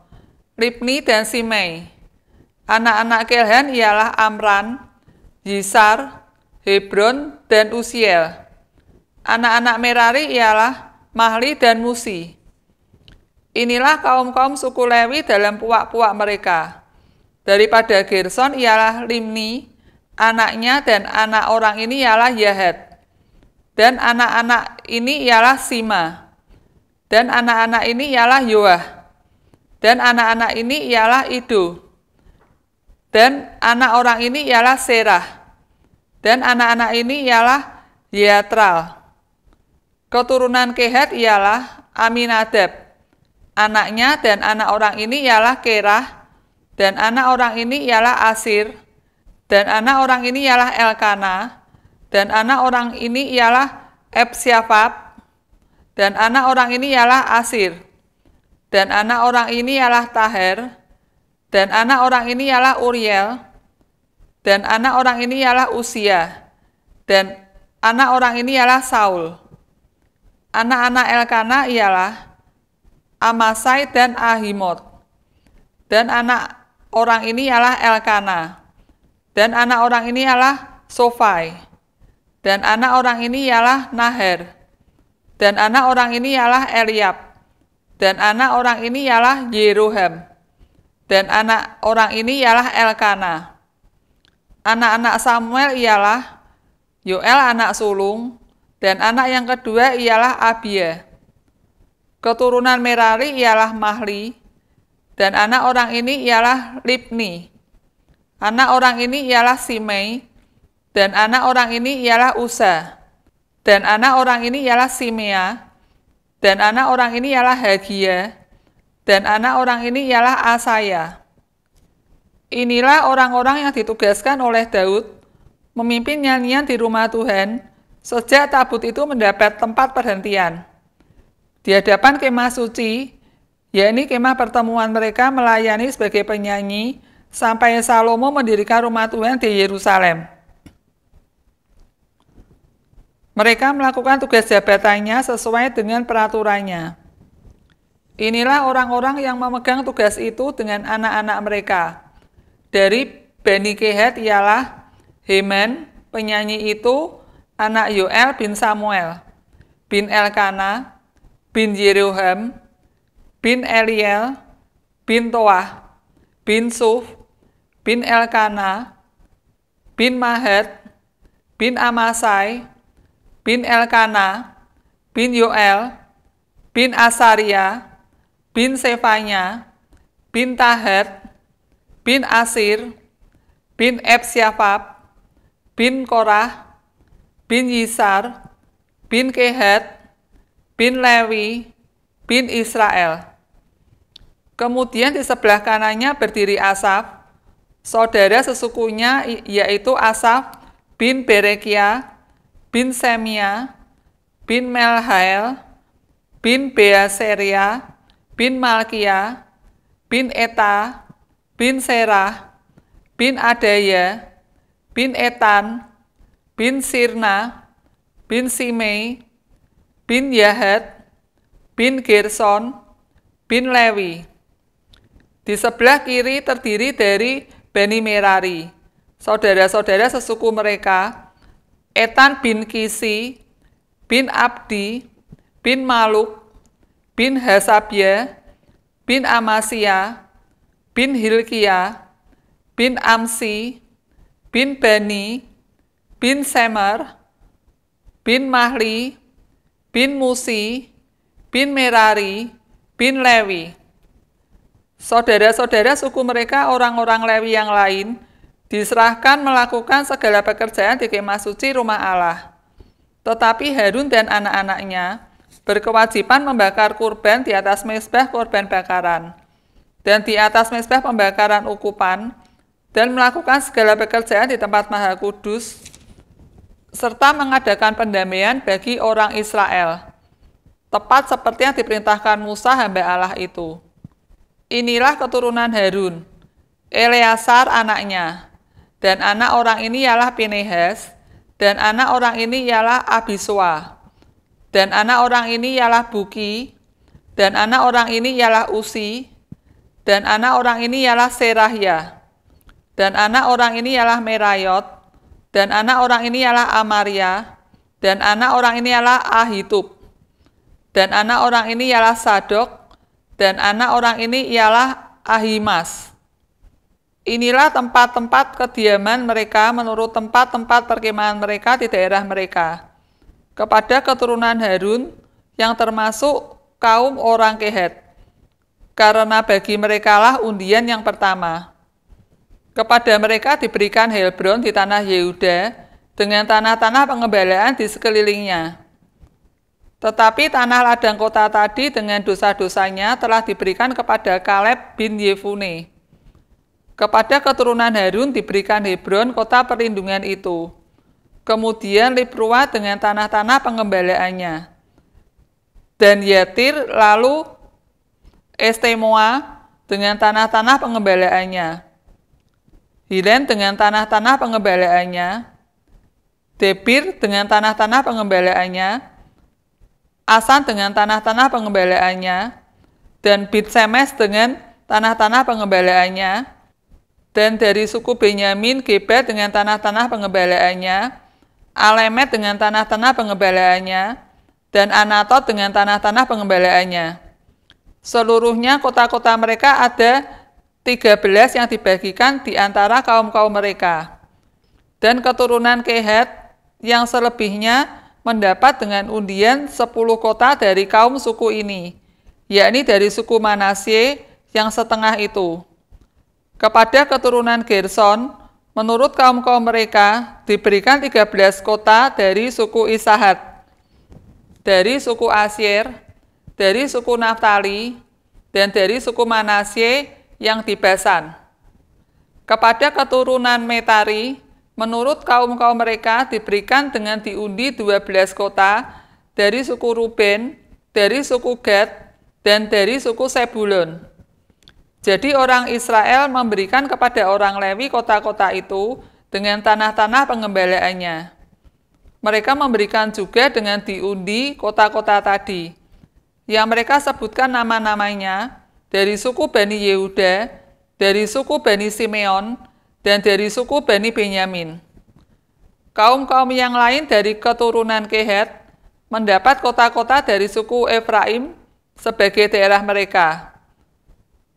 Ripni dan Simei. Anak-anak Kelhan ialah Amran, Yisar, Hebron, dan Usiel. Anak-anak Merari ialah Mahli dan Musi. Inilah kaum-kaum suku Lewi dalam puak-puak mereka. Daripada Gerson ialah Limni, anaknya dan anak orang ini ialah Yahat. Dan anak-anak ini ialah Sima. Dan anak-anak ini ialah Yoah. Dan anak-anak ini ialah Ido. Dan anak orang ini ialah Serah. Dan anak-anak ini ialah Yatral. Keturunan Kehat ialah Aminadab. Anaknya dan anak orang ini ialah Kerah. Dan anak orang ini ialah Asir. Dan anak orang ini ialah Elkana. Dan anak orang ini ialah Epsiafab. Dan anak orang ini ialah Asir dan anak orang ini ialah Taher, dan anak orang ini ialah Uriel, dan anak orang ini ialah Usia, dan anak orang ini ialah Saul. Anak-anak Elkana ialah Amasai dan Ahimot, dan anak orang ini ialah Elkana, dan anak orang ini ialah Sofai, dan anak orang ini ialah Naher, dan anak orang ini ialah Eliab, dan anak orang ini ialah Yeroham. Dan anak orang ini ialah Elkana. Anak-anak Samuel ialah Yoel anak sulung. Dan anak yang kedua ialah Abia. Keturunan Merari ialah Mahli. Dan anak orang ini ialah Libni. Anak orang ini ialah Simei. Dan anak orang ini ialah Usa. Dan anak orang ini ialah Simea dan anak orang ini ialah Hagia. Dan anak orang ini ialah Asaya. Inilah orang-orang yang ditugaskan oleh Daud memimpin nyanyian di rumah Tuhan sejak tabut itu mendapat tempat perhentian. Di hadapan kemah suci, yakni kemah pertemuan mereka melayani sebagai penyanyi sampai Salomo mendirikan rumah Tuhan di Yerusalem. Mereka melakukan tugas jabatannya sesuai dengan peraturannya. Inilah orang-orang yang memegang tugas itu dengan anak-anak mereka. Dari Bani Kehat ialah Heman, penyanyi itu, anak Yoel bin Samuel, bin Elkana, bin Yeruham, bin Eliel, bin Toah, bin Suf, bin Elkana, bin Mahat, bin Amasai, bin Elkana, bin Yoel, bin Asaria, bin Sefanya, bin Tahat, bin Asir, bin Epsiafab, bin Korah, bin Yisar, bin Kehet, bin Lewi, bin Israel. Kemudian di sebelah kanannya berdiri Asaf, saudara sesukunya yaitu Asaf bin Berekia, bin Semia, bin Melhael, bin Beaseria, bin Malkia, bin Eta, bin Serah, bin Adaya, bin Etan, bin Sirna, bin Simei, bin Yahat, bin Gerson, bin Lewi. Di sebelah kiri terdiri dari Beni Merari, saudara-saudara sesuku mereka, Etan bin Kisi, bin Abdi, bin Maluk, bin Hasabya, bin Amasya, bin Hilkia, bin Amsi, bin Bani, bin Semer, bin Mahli, bin Musi, bin Merari, bin Lewi. Saudara-saudara suku mereka orang-orang Lewi yang lain diserahkan melakukan segala pekerjaan di kemah suci rumah Allah. Tetapi Harun dan anak-anaknya berkewajiban membakar kurban di atas mesbah kurban bakaran dan di atas mesbah pembakaran ukupan dan melakukan segala pekerjaan di tempat maha kudus serta mengadakan pendamaian bagi orang Israel tepat seperti yang diperintahkan Musa hamba Allah itu. Inilah keturunan Harun, Eleazar anaknya, dan anak orang ini ialah Pinehas, dan anak orang ini ialah Abiswa, dan anak orang ini ialah Buki, dan anak orang ini ialah Usi, dan anak orang ini ialah Serahya, dan anak orang ini ialah Merayot, dan anak orang ini ialah Amaria, dan anak orang ini ialah Ahitub, dan anak orang ini ialah Sadok, dan anak orang ini ialah Ahimas. Inilah tempat-tempat kediaman mereka menurut tempat-tempat perkemahan mereka di daerah mereka. Kepada keturunan Harun yang termasuk kaum orang kehet. Karena bagi merekalah undian yang pertama. Kepada mereka diberikan Hebron di tanah Yehuda dengan tanah-tanah pengembalaan di sekelilingnya. Tetapi tanah ladang kota tadi dengan dosa-dosanya telah diberikan kepada Kaleb bin Yefune kepada keturunan Harun diberikan Hebron kota perlindungan itu. Kemudian Libruwa dengan tanah-tanah pengembalaannya. Dan Yatir lalu Estemoa dengan tanah-tanah pengembalaannya. Hilen dengan tanah-tanah pengembalaannya. Debir dengan tanah-tanah pengembalaannya. Asan dengan tanah-tanah pengembalaannya. Dan Bitsemes dengan tanah-tanah pengembalaannya dan dari suku Benyamin, Geba dengan tanah-tanah pengembalaannya, Alemet dengan tanah-tanah pengembalaannya, dan Anatot dengan tanah-tanah pengembalaannya, Seluruhnya kota-kota mereka ada 13 yang dibagikan di antara kaum-kaum mereka. Dan keturunan Kehat yang selebihnya mendapat dengan undian 10 kota dari kaum suku ini, yakni dari suku Manasye yang setengah itu. Kepada keturunan Gerson, menurut kaum kaum mereka, diberikan 13 kota dari suku Isahat, dari suku Asyir, dari suku Naftali, dan dari suku Manasye yang di Kepada keturunan Metari, menurut kaum-kaum mereka diberikan dengan diundi 12 kota dari suku Ruben, dari suku Gad, dan dari suku Sebulon. Jadi orang Israel memberikan kepada orang Lewi kota-kota itu dengan tanah-tanah pengembalaannya. Mereka memberikan juga dengan diundi kota-kota tadi, yang mereka sebutkan nama-namanya dari suku Bani Yehuda, dari suku Bani Simeon, dan dari suku Bani Benyamin. Kaum-kaum yang lain dari keturunan Kehet mendapat kota-kota dari suku Efraim sebagai daerah mereka.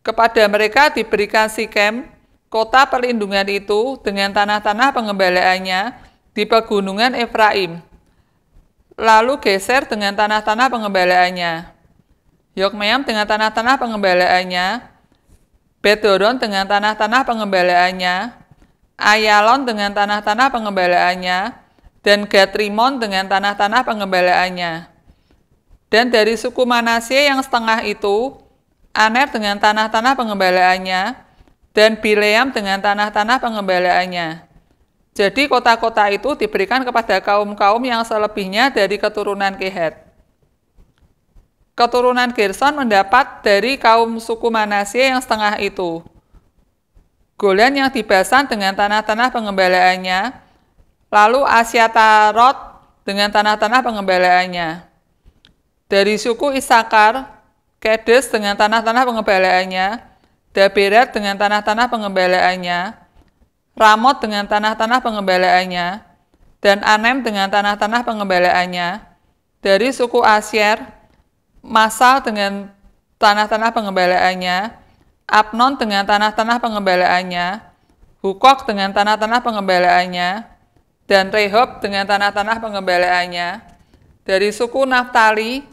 Kepada mereka diberikan Sikem, kota perlindungan itu dengan tanah-tanah pengembalaannya di pegunungan Efraim, lalu geser dengan tanah-tanah pengembalaannya. Yokmeam dengan tanah-tanah pengembalaannya, Bedoron dengan tanah-tanah pengembalaannya, Ayalon dengan tanah-tanah pengembalaannya, dan Gatrimon dengan tanah-tanah pengembalaannya. Dan dari suku Manasye yang setengah itu, Aner dengan tanah-tanah pengembalaannya, dan Bileam dengan tanah-tanah pengembalaannya. Jadi kota-kota itu diberikan kepada kaum-kaum yang selebihnya dari keturunan Kehet. Keturunan Gerson mendapat dari kaum suku Manasye yang setengah itu. Golan yang dibasan dengan tanah-tanah pengembalaannya, lalu Asia Tarot dengan tanah-tanah pengembalaannya. Dari suku Isakar, Kedes dengan tanah-tanah pengembalaannya, Daberat dengan tanah-tanah pengembalaannya, Ramot dengan tanah-tanah pengembalaannya, dan Anem dengan tanah-tanah pengembalaannya. Dari suku Asyar, Masal dengan tanah-tanah pengembalaannya, Abnon dengan tanah-tanah pengembalaannya, Hukok dengan tanah-tanah pengembalaannya, dan Rehob dengan tanah-tanah pengembalaannya. Dari suku Naftali,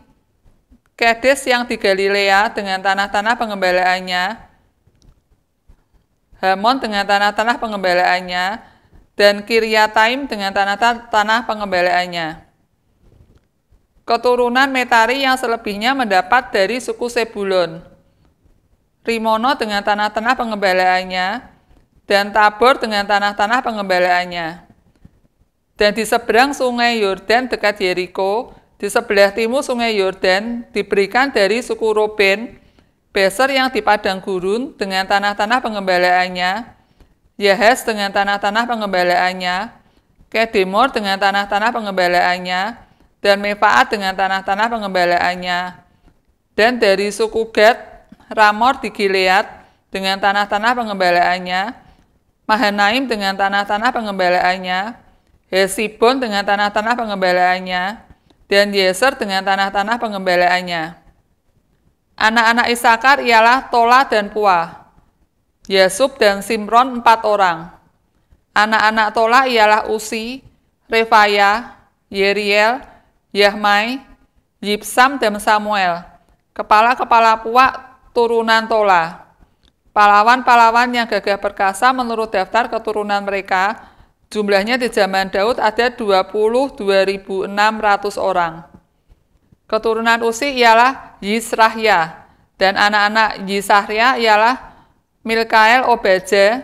Kades yang di Galilea dengan tanah-tanah pengembalaannya, Hamon dengan tanah-tanah pengembalaannya, dan Kiryataim dengan tanah-tanah pengembalaannya. Keturunan Metari yang selebihnya mendapat dari suku Sebulon, Rimono dengan tanah-tanah pengembalaannya, dan Tabor dengan tanah-tanah pengembalaannya. Dan di seberang sungai Yordan dekat Yeriko, di sebelah timur sungai Yordan diberikan dari suku Ruben, Beser yang di padang gurun dengan tanah-tanah pengembalaannya, Yahas dengan tanah-tanah pengembalaannya, Kedemor dengan tanah-tanah pengembalaannya, dan Mefaat dengan tanah-tanah pengembalaannya. Dan dari suku Gad, Ramor di Gilead dengan tanah-tanah pengembalaannya, Mahanaim dengan tanah-tanah pengembalaannya, Hesibon dengan tanah-tanah pengembalaannya, dan Yeser dengan tanah-tanah pengembalaannya. Anak-anak Isakar ialah Tola dan Pua, Yesub dan Simron empat orang. Anak-anak Tola ialah Usi, Revaya, Yeriel, Yahmai, Yipsam dan Samuel. Kepala-kepala Pua turunan Tola. Pahlawan-pahlawan yang gagah perkasa menurut daftar keturunan mereka Jumlahnya di zaman Daud ada 22.600 orang. Keturunan Usi ialah Yisrahya dan anak-anak Yisrahya ialah Milkael Obeje,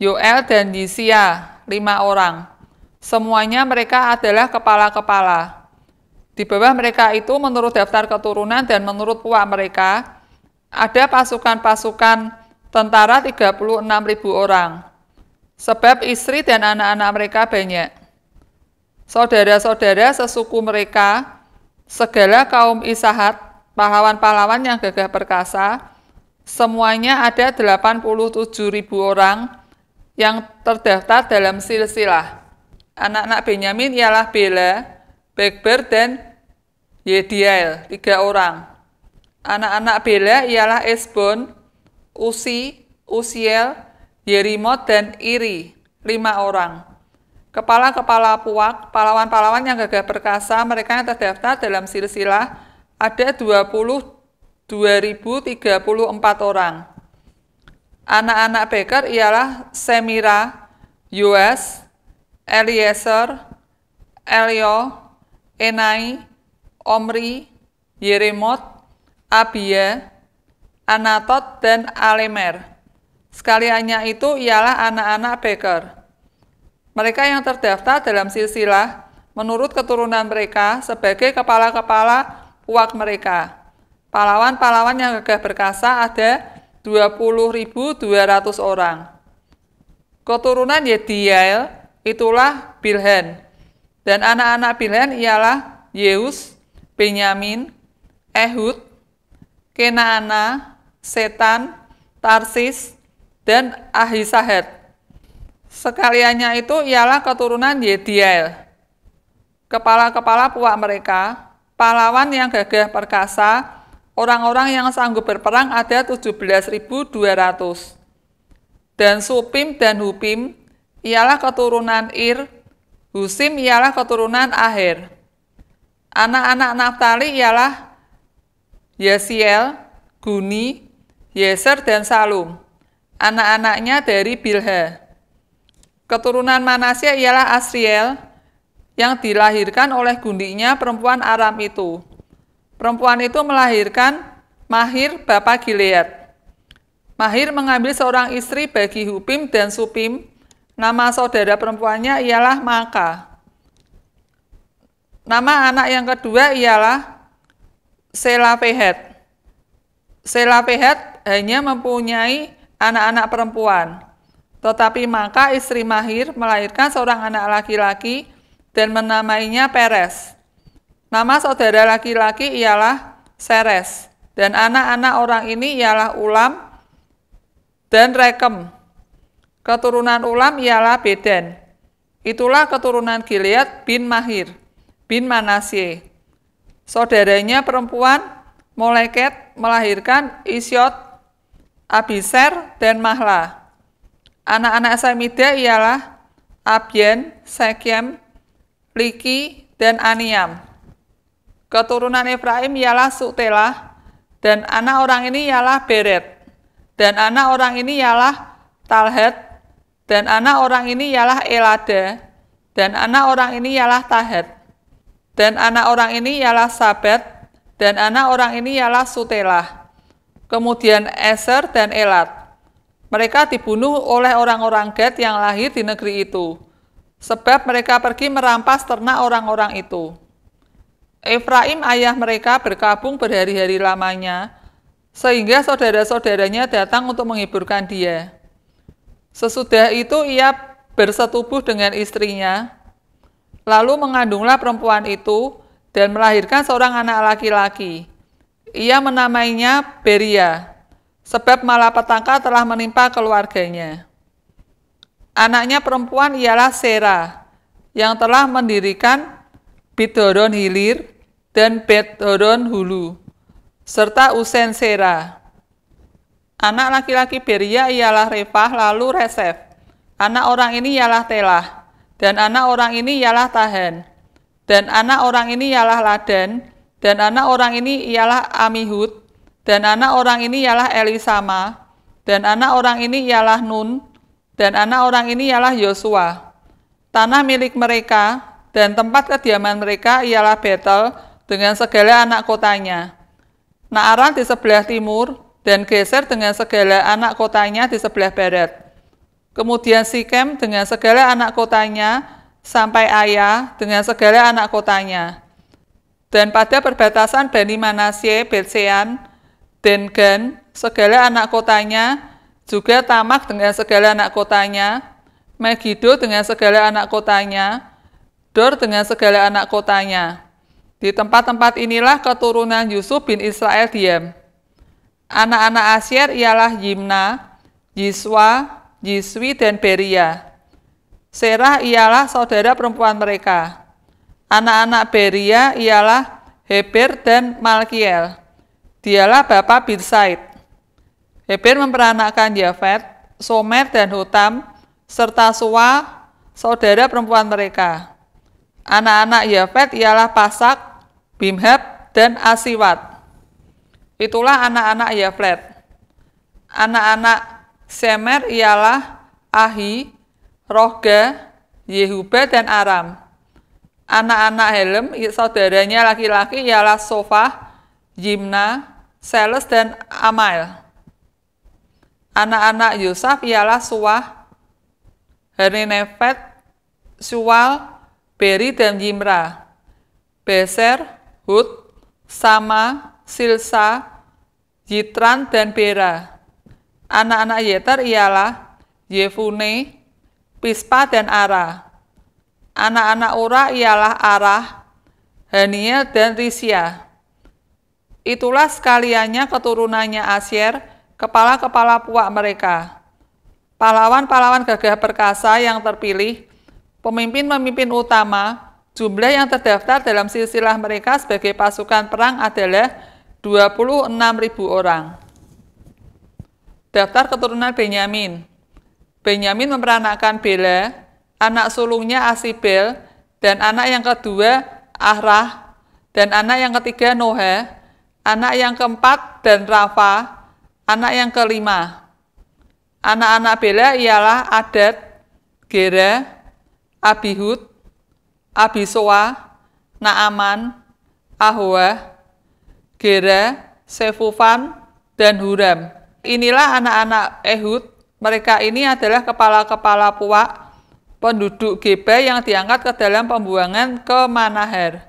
Yoel dan Yisia, lima orang. Semuanya mereka adalah kepala-kepala. Di bawah mereka itu menurut daftar keturunan dan menurut puak mereka, ada pasukan-pasukan tentara 36.000 orang. Sebab istri dan anak-anak mereka banyak. Saudara-saudara sesuku mereka, segala kaum isahat, pahlawan-pahlawan yang gagah perkasa, semuanya ada 87 ribu orang yang terdaftar dalam silsilah. Anak-anak Benyamin ialah Bela, Bekber, dan Yediel, tiga orang. Anak-anak Bela ialah Esbon, Usi, Usiel, Yerimot dan Iri, lima orang. Kepala-kepala puak, pahlawan-pahlawan yang gagah perkasa, mereka yang terdaftar dalam silsilah ada 22.034 orang. Anak-anak Beker ialah Semira, Yoas, Eliezer, Elio, Enai, Omri, Yeremot, Abia, Anatot, dan Alemer. Sekaliannya itu ialah anak-anak Baker. Mereka yang terdaftar dalam silsilah menurut keturunan mereka sebagai kepala-kepala puak mereka. Pahlawan-pahlawan yang gagah perkasa ada 20.200 orang. Keturunan Yediel itulah Bilhan. Dan anak-anak Bilhan ialah Yehus, Benyamin, Ehud, Kenaana, Setan, Tarsis, dan Ahisahet. Sekaliannya itu ialah keturunan Yediel, kepala-kepala puak mereka, pahlawan yang gagah perkasa, orang-orang yang sanggup berperang ada 17.200. Dan Supim dan Hupim ialah keturunan Ir, Husim ialah keturunan Aher. Anak-anak Naftali ialah Yesiel, Guni, Yeser, dan Salum anak-anaknya dari Bilha. Keturunan Manasya ialah Asriel yang dilahirkan oleh gundiknya perempuan Aram itu. Perempuan itu melahirkan Mahir Bapak Gilead. Mahir mengambil seorang istri bagi Hupim dan Supim. Nama saudara perempuannya ialah Maka. Nama anak yang kedua ialah Selafehet. Selafehet hanya mempunyai anak-anak perempuan. Tetapi maka istri Mahir melahirkan seorang anak laki-laki dan menamainya Peres. Nama saudara laki-laki ialah Seres, dan anak-anak orang ini ialah Ulam dan Rekem. Keturunan Ulam ialah Beden. Itulah keturunan Gilead bin Mahir, bin Manasye. Saudaranya perempuan Moleket melahirkan Isyot Abiser, dan Mahla. Anak-anak Semida ialah Abien, Sekem, Liki, dan Aniam. Keturunan Efraim ialah Sutela, dan anak orang ini ialah Beret, dan anak orang ini ialah Talhet, dan anak orang ini ialah Elada, dan anak orang ini ialah Tahat, dan anak orang ini ialah Sabet, dan anak orang ini ialah Sutela kemudian Eser dan Elat. Mereka dibunuh oleh orang-orang Gad yang lahir di negeri itu, sebab mereka pergi merampas ternak orang-orang itu. Efraim ayah mereka berkabung berhari-hari lamanya, sehingga saudara-saudaranya datang untuk menghiburkan dia. Sesudah itu ia bersetubuh dengan istrinya, lalu mengandunglah perempuan itu dan melahirkan seorang anak laki-laki ia menamainya Beria, sebab malapetaka telah menimpa keluarganya. Anaknya perempuan ialah Sera, yang telah mendirikan Bidoron Hilir dan Betoron Hulu, serta Usen Sera. Anak laki-laki Beria ialah Refah, lalu Resef. Anak orang ini ialah Telah, dan anak orang ini ialah Tahan, dan anak orang ini ialah Laden dan anak orang ini ialah Amihud, dan anak orang ini ialah Elisama, dan anak orang ini ialah Nun, dan anak orang ini ialah Yosua. Tanah milik mereka dan tempat kediaman mereka ialah Betel dengan segala anak kotanya. Naaran di sebelah timur dan Geser dengan segala anak kotanya di sebelah barat. Kemudian Sikem dengan segala anak kotanya sampai Ayah dengan segala anak kotanya dan pada perbatasan Bani Manasye, Betsean, dan segala anak kotanya, juga Tamak dengan segala anak kotanya, Megiddo dengan segala anak kotanya, Dor dengan segala anak kotanya. Di tempat-tempat inilah keturunan Yusuf bin Israel diam. Anak-anak Asyir ialah Yimna, Yiswa, Yiswi, dan Beria. Serah ialah saudara perempuan mereka. Anak-anak Beria ialah Heber dan Malkiel. Dialah bapa Birsaid. Heber memperanakkan Yafet, Somer dan Hutam serta Suwa, saudara perempuan mereka. Anak-anak Yafet ialah Pasak, Bimheb, dan Asiwat. Itulah anak-anak Yafet. Anak-anak Semer ialah Ahi, Rohga, Yehuba, dan Aram anak-anak Helm, saudaranya laki-laki ialah Sofa, Jimna, Seles, dan Amail. Anak-anak Yusuf ialah Suah, Herinefet, Sual, Beri, dan Jimra. Beser, Hud, Sama, Silsa, Jitran, dan Bera. Anak-anak Yeter ialah Yefune, Pispa, dan Ara Anak-anak Ura ialah Arah, Hania, dan Risia. Itulah sekaliannya keturunannya Asyir, kepala-kepala puak mereka. Pahlawan-pahlawan gagah perkasa yang terpilih, pemimpin-pemimpin utama, jumlah yang terdaftar dalam silsilah mereka sebagai pasukan perang adalah 26.000 orang. Daftar keturunan Benyamin. Benyamin memeranakan Bela, anak sulungnya Asibel, dan anak yang kedua Ahrah, dan anak yang ketiga Noha, anak yang keempat dan Rafa, anak yang kelima. Anak-anak Bela ialah Adat, Gera, Abihud, Abisoa, Naaman, Ahwa, Gera, Sefufan, dan Huram. Inilah anak-anak Ehud. Mereka ini adalah kepala-kepala puak penduduk Geba yang diangkat ke dalam pembuangan ke Manahar.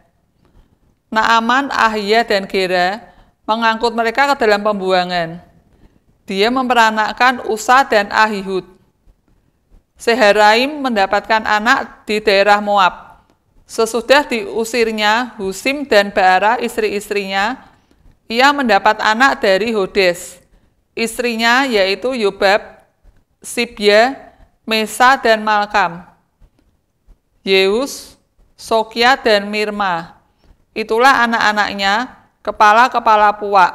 Naaman, Ahia, dan Gera mengangkut mereka ke dalam pembuangan. Dia memperanakkan Usa dan Ahihud. Seharaim mendapatkan anak di daerah Moab. Sesudah diusirnya Husim dan Baara istri-istrinya, ia mendapat anak dari Hodes. Istrinya yaitu Yobab, Sibya, Mesa dan Malkam, Yeus, Sokia dan Mirma. Itulah anak-anaknya, kepala-kepala puak.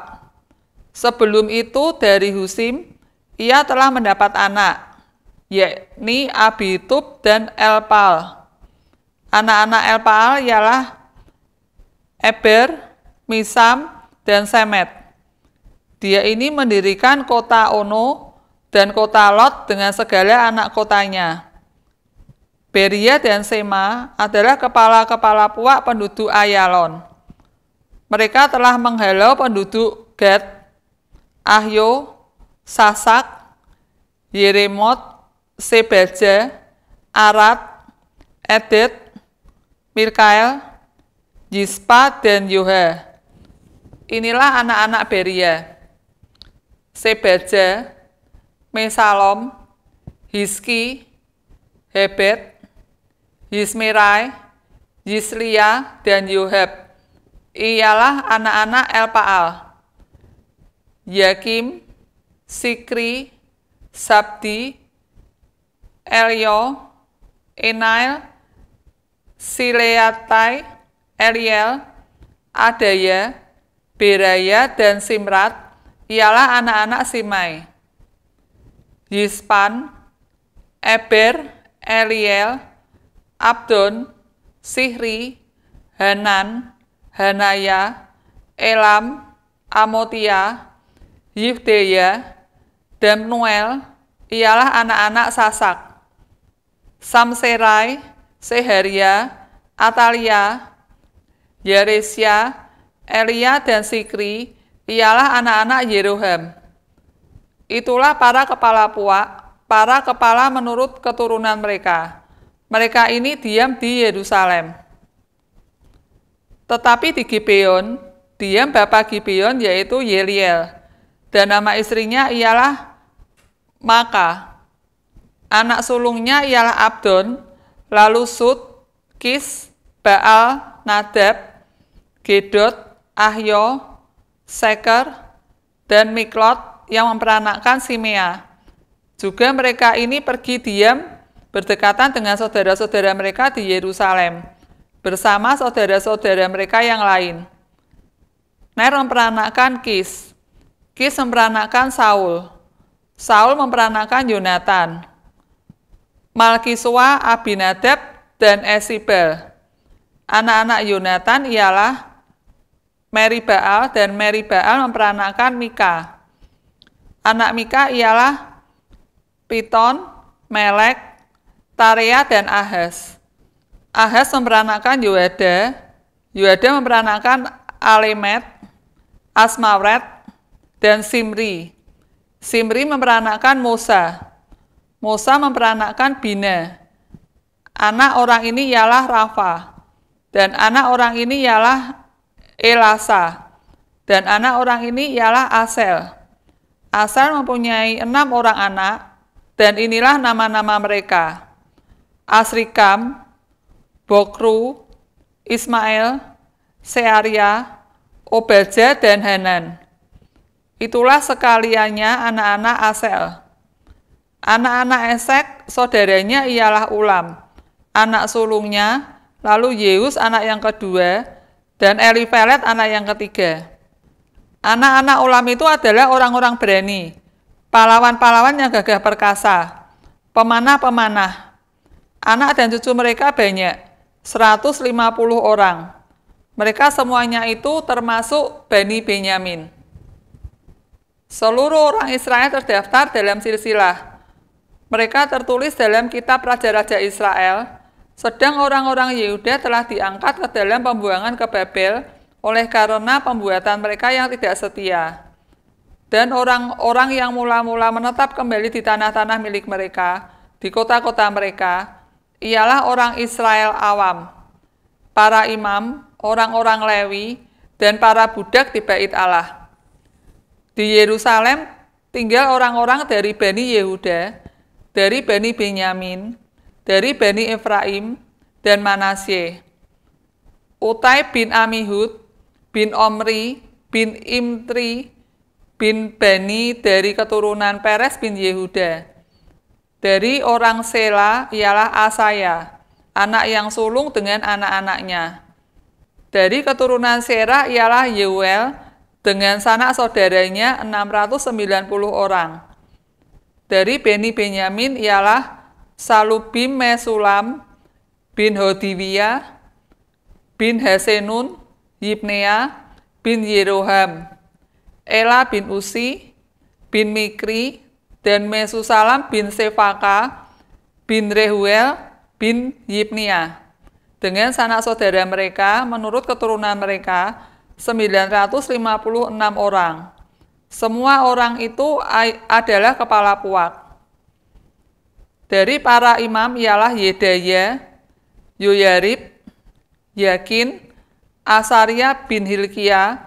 Sebelum itu dari Husim, ia telah mendapat anak, yakni Abitub dan Elpal. Anak-anak Elpal ialah Eber, Misam, dan Semet. Dia ini mendirikan kota Ono dan kota Lot dengan segala anak kotanya. Beria dan Sema adalah kepala-kepala puak penduduk Ayalon. Mereka telah menghalau penduduk Gad, Ahyo, Sasak, Yeremot, Sebaja, Arat, Edet, Mirkael, Yispa, dan Yoha. Inilah anak-anak Beria. Sebaja, Mesalom, Hiski, Hebet, Yismirai, Yislia, dan Yohab. Ialah anak-anak Elpaal, Yakim, Sikri, Sabdi, Elio, Enail, Sileatai, Eliel, Adaya, Beraya, dan Simrat ialah anak-anak Simai. Yispan, Eber, Eliel, Abdon, Sihri, Hanan, Hanaya, Elam, Amotia, Yifdeya, Noel ialah anak-anak Sasak, Samserai, Seharia, Atalia, Yeresia, Elia dan Sikri, ialah anak-anak -anak Itulah para kepala Puak, para kepala menurut keturunan mereka. Mereka ini diam di Yerusalem. Tetapi di Gibeon, diam bapak Gibeon yaitu Yeliel. Dan nama istrinya ialah Maka. Anak sulungnya ialah Abdon, lalu Sud, Kis, Baal, Nadab, Gedot, Ahyo, Seker, dan Miklot, yang memperanakkan Simea. Juga mereka ini pergi diam berdekatan dengan saudara-saudara mereka di Yerusalem, bersama saudara-saudara mereka yang lain. Nair memperanakkan Kis, Kis memperanakkan Saul, Saul memperanakkan Yonatan, Malkiswa, Abinadab, dan Esibel. Anak-anak Yonatan ialah Meribaal dan Meribaal memperanakkan Mika. Anak Mika ialah Piton, Melek, Tarea, dan Ahes. Ahas memperanakan Yoada, Yoada memperanakan Alemet, Asmawret, dan Simri. Simri memperanakan Musa. Musa memperanakan Bina. Anak orang ini ialah Rafa. Dan anak orang ini ialah Elasa. Dan anak orang ini ialah Asel. Asar mempunyai enam orang anak, dan inilah nama-nama mereka. Asrikam, Bokru, Ismail, Searia, Obaja, dan Hanan. Itulah sekaliannya anak-anak Asel. Anak-anak Esek, saudaranya ialah Ulam, anak sulungnya, lalu Yeus anak yang kedua, dan Elifelet anak yang ketiga. Anak-anak ulama itu adalah orang-orang berani, pahlawan-pahlawan yang gagah perkasa, pemanah-pemanah. Anak dan cucu mereka banyak, 150 orang. Mereka semuanya itu termasuk Bani Benyamin. Seluruh orang Israel terdaftar dalam silsilah. Mereka tertulis dalam kitab Raja-Raja Israel, sedang orang-orang Yehuda telah diangkat ke dalam pembuangan ke Babel oleh karena pembuatan mereka yang tidak setia. Dan orang-orang yang mula-mula menetap kembali di tanah-tanah milik mereka, di kota-kota mereka, ialah orang Israel awam, para imam, orang-orang Lewi, dan para budak di bait Allah. Di Yerusalem tinggal orang-orang dari Bani Yehuda, dari Bani Benyamin, dari Bani Efraim, dan Manasye. Utai bin Amihud bin Omri bin Imtri bin Bani dari keturunan Peres bin Yehuda. Dari orang Sela ialah Asaya, anak yang sulung dengan anak-anaknya. Dari keturunan Serah ialah Yewel dengan sanak saudaranya 690 orang. Dari Beni Benyamin ialah Salubim Mesulam bin Hodiwiyah bin Hasenun Yibnea bin Yeroham, Ela bin Usi bin Mikri, dan Mesusalam bin Sefaka bin Rehuel bin Yibnea. Dengan sanak saudara mereka, menurut keturunan mereka, 956 orang. Semua orang itu adalah kepala puak. Dari para imam ialah Yedaya, Yoyarib, Yakin, Asaria bin Hilkia,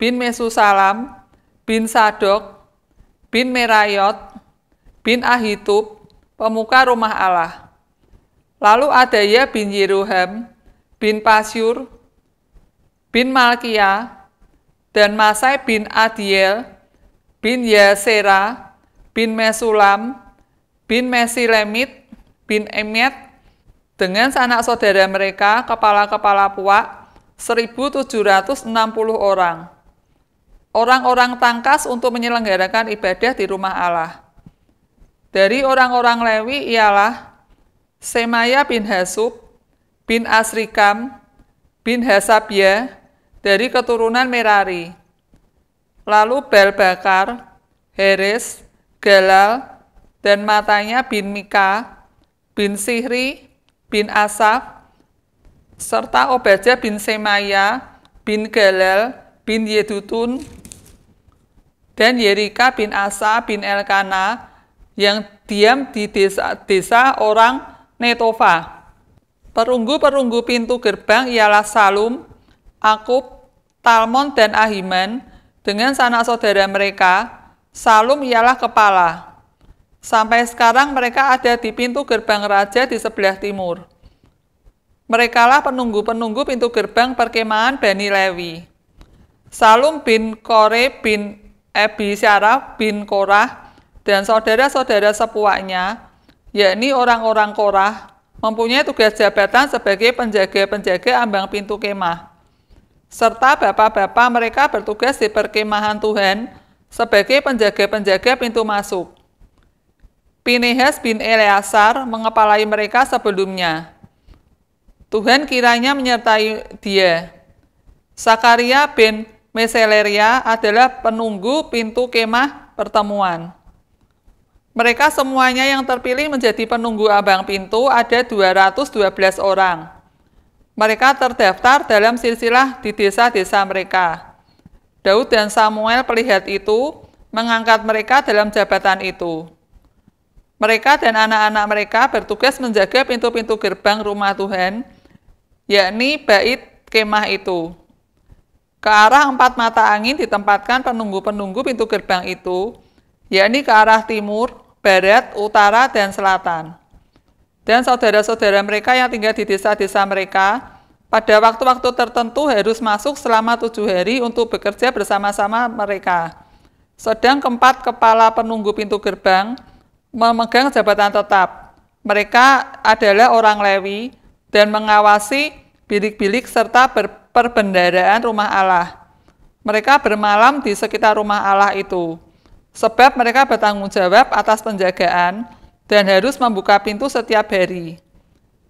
bin Mesusalam, bin Sadok, bin Merayot, bin Ahitub, pemuka rumah Allah. Lalu Adaya bin Yeruham, bin Pasyur, bin Malkia, dan Masai bin Adiel, bin Yasera, bin Mesulam, bin Mesilemit, bin Emet, dengan sanak saudara mereka, kepala-kepala puak, 1.760 orang. Orang-orang tangkas untuk menyelenggarakan ibadah di rumah Allah. Dari orang-orang Lewi ialah Semaya bin Hasub, bin Asrikam, bin Hasabya, dari keturunan Merari. Lalu Bakar, Heres, Galal, dan matanya bin Mika, bin Sihri, bin Asaf, serta Obaja bin Semaya bin Galal bin Yedutun dan Yerika bin Asa bin Elkana yang diam di desa-desa orang netova. Perunggu-perunggu pintu gerbang ialah Salum, Akub, Talmon, dan Ahiman dengan sanak saudara mereka. Salum ialah kepala. Sampai sekarang mereka ada di pintu gerbang raja di sebelah timur. Merekalah penunggu-penunggu pintu gerbang perkemahan Bani Lewi. Salum bin Kore bin Ebi Syaraf bin Korah dan saudara-saudara sepuaknya, yakni orang-orang Korah, mempunyai tugas jabatan sebagai penjaga-penjaga ambang pintu kemah. Serta bapak-bapak mereka bertugas di perkemahan Tuhan sebagai penjaga-penjaga pintu masuk. Pinehas bin Eleazar mengepalai mereka sebelumnya. Tuhan kiranya menyertai dia. Sakaria bin Meseleria adalah penunggu pintu kemah pertemuan. Mereka semuanya yang terpilih menjadi penunggu abang pintu ada 212 orang. Mereka terdaftar dalam silsilah di desa-desa mereka. Daud dan Samuel pelihat itu mengangkat mereka dalam jabatan itu. Mereka dan anak-anak mereka bertugas menjaga pintu-pintu gerbang rumah Tuhan yakni bait kemah itu. Ke arah empat mata angin ditempatkan penunggu-penunggu pintu gerbang itu, yakni ke arah timur, barat, utara, dan selatan. Dan saudara-saudara mereka yang tinggal di desa-desa mereka, pada waktu-waktu tertentu harus masuk selama tujuh hari untuk bekerja bersama-sama mereka. Sedang keempat kepala penunggu pintu gerbang memegang jabatan tetap. Mereka adalah orang Lewi, dan mengawasi bilik-bilik serta perbendaraan rumah Allah. Mereka bermalam di sekitar rumah Allah itu, sebab mereka bertanggung jawab atas penjagaan dan harus membuka pintu setiap hari.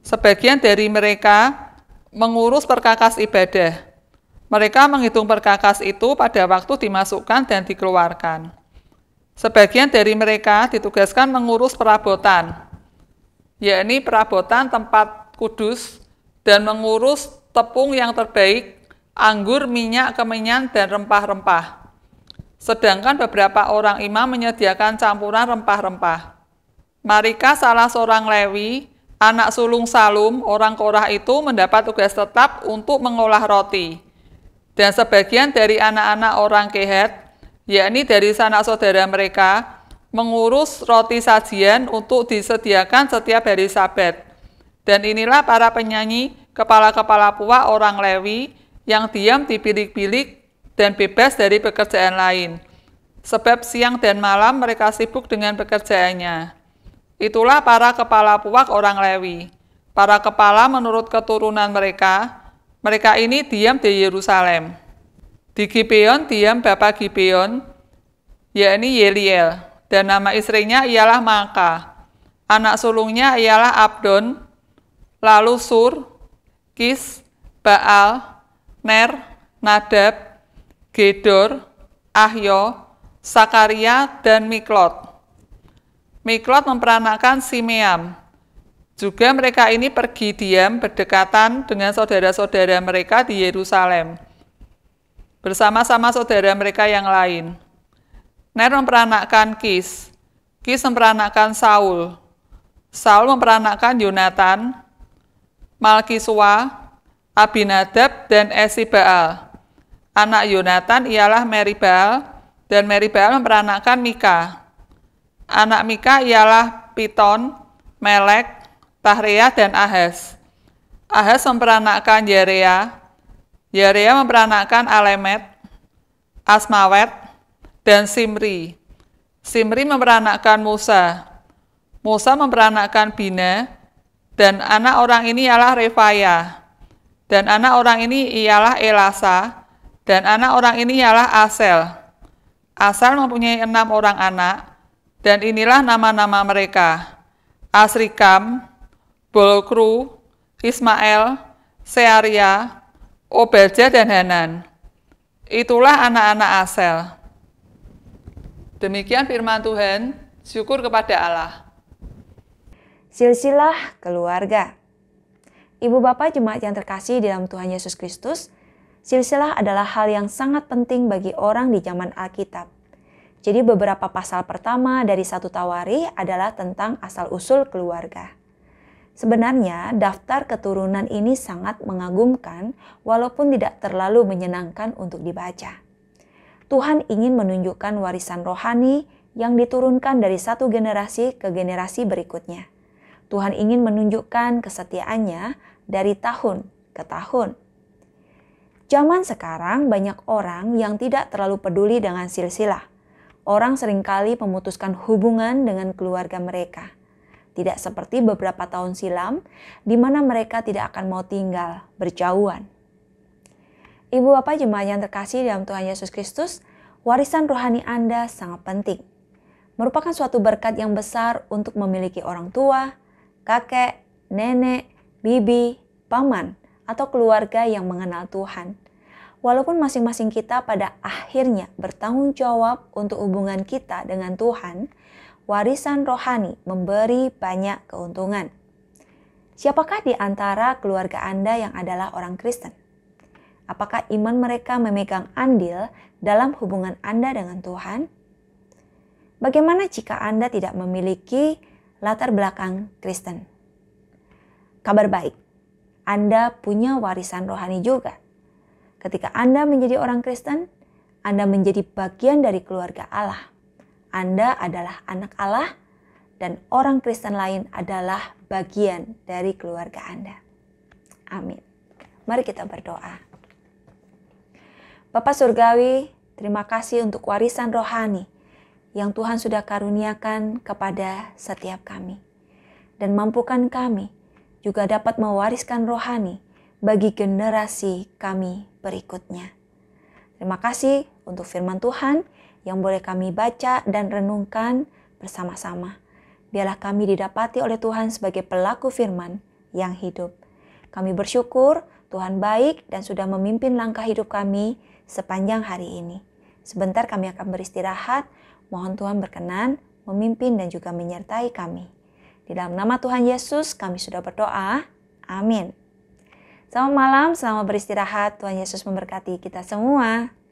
Sebagian dari mereka mengurus perkakas ibadah. Mereka menghitung perkakas itu pada waktu dimasukkan dan dikeluarkan. Sebagian dari mereka ditugaskan mengurus perabotan, yakni perabotan tempat kudus dan mengurus tepung yang terbaik, anggur, minyak, kemenyan, dan rempah-rempah. Sedangkan beberapa orang imam menyediakan campuran rempah-rempah. Marika salah seorang Lewi, anak sulung Salum, orang Korah itu mendapat tugas tetap untuk mengolah roti. Dan sebagian dari anak-anak orang Kehet, yakni dari sanak saudara mereka, mengurus roti sajian untuk disediakan setiap hari sabat. Dan inilah para penyanyi, kepala-kepala pua orang Lewi yang diam di bilik-bilik dan bebas dari pekerjaan lain. Sebab siang dan malam mereka sibuk dengan pekerjaannya. Itulah para kepala puak orang Lewi. Para kepala menurut keturunan mereka, mereka ini diam di Yerusalem. Di Gibeon diam Bapak Gibeon, yakni Yeliel, dan nama istrinya ialah Maka. Anak sulungnya ialah Abdon, lalu Sur, Kis, Baal, Ner, Nadab, Gedor, Ahyo, Sakaria, dan Miklot. Miklot memperanakan Simeam. Juga mereka ini pergi diam berdekatan dengan saudara-saudara mereka di Yerusalem. Bersama-sama saudara mereka yang lain. Ner memperanakan Kis. Kis memperanakan Saul. Saul memperanakan Yonatan. Malkiswa, Abinadab, dan Esibaal. Anak Yonatan ialah Meribal, dan Meribal memperanakkan Mika. Anak Mika ialah Piton, Melek, Tahrea, dan Ahes. Ahes memperanakkan Yerea, Yerea memperanakkan Alemet, Asmawet, dan Simri. Simri memperanakkan Musa. Musa memperanakkan Bina, dan anak orang ini ialah Refaya. Dan anak orang ini ialah Elasa. Dan anak orang ini ialah Asel. Asel mempunyai enam orang anak. Dan inilah nama-nama mereka. Asrikam, Bolkru, Ismail, Searia, Obelja, dan Hanan. Itulah anak-anak Asel. Demikian firman Tuhan, syukur kepada Allah silsilah keluarga. Ibu bapak jemaat yang terkasih dalam Tuhan Yesus Kristus, silsilah adalah hal yang sangat penting bagi orang di zaman Alkitab. Jadi beberapa pasal pertama dari satu tawari adalah tentang asal-usul keluarga. Sebenarnya daftar keturunan ini sangat mengagumkan walaupun tidak terlalu menyenangkan untuk dibaca. Tuhan ingin menunjukkan warisan rohani yang diturunkan dari satu generasi ke generasi berikutnya. Tuhan ingin menunjukkan kesetiaannya dari tahun ke tahun. Zaman sekarang banyak orang yang tidak terlalu peduli dengan silsilah. Orang seringkali memutuskan hubungan dengan keluarga mereka. Tidak seperti beberapa tahun silam, di mana mereka tidak akan mau tinggal berjauhan. Ibu bapak jemaah yang terkasih dalam Tuhan Yesus Kristus, warisan rohani Anda sangat penting merupakan suatu berkat yang besar untuk memiliki orang tua, kakek, nenek, bibi, paman, atau keluarga yang mengenal Tuhan. Walaupun masing-masing kita pada akhirnya bertanggung jawab untuk hubungan kita dengan Tuhan, warisan rohani memberi banyak keuntungan. Siapakah di antara keluarga Anda yang adalah orang Kristen? Apakah iman mereka memegang andil dalam hubungan Anda dengan Tuhan? Bagaimana jika Anda tidak memiliki latar belakang Kristen. Kabar baik, Anda punya warisan rohani juga. Ketika Anda menjadi orang Kristen, Anda menjadi bagian dari keluarga Allah. Anda adalah anak Allah, dan orang Kristen lain adalah bagian dari keluarga Anda. Amin. Mari kita berdoa. Bapak Surgawi, terima kasih untuk warisan rohani yang Tuhan sudah karuniakan kepada setiap kami. Dan mampukan kami juga dapat mewariskan rohani bagi generasi kami berikutnya. Terima kasih untuk firman Tuhan yang boleh kami baca dan renungkan bersama-sama. Biarlah kami didapati oleh Tuhan sebagai pelaku firman yang hidup. Kami bersyukur Tuhan baik dan sudah memimpin langkah hidup kami sepanjang hari ini. Sebentar kami akan beristirahat Mohon Tuhan berkenan memimpin dan juga menyertai kami. Di dalam nama Tuhan Yesus kami sudah berdoa. Amin. Selamat malam, selamat beristirahat. Tuhan Yesus memberkati kita semua.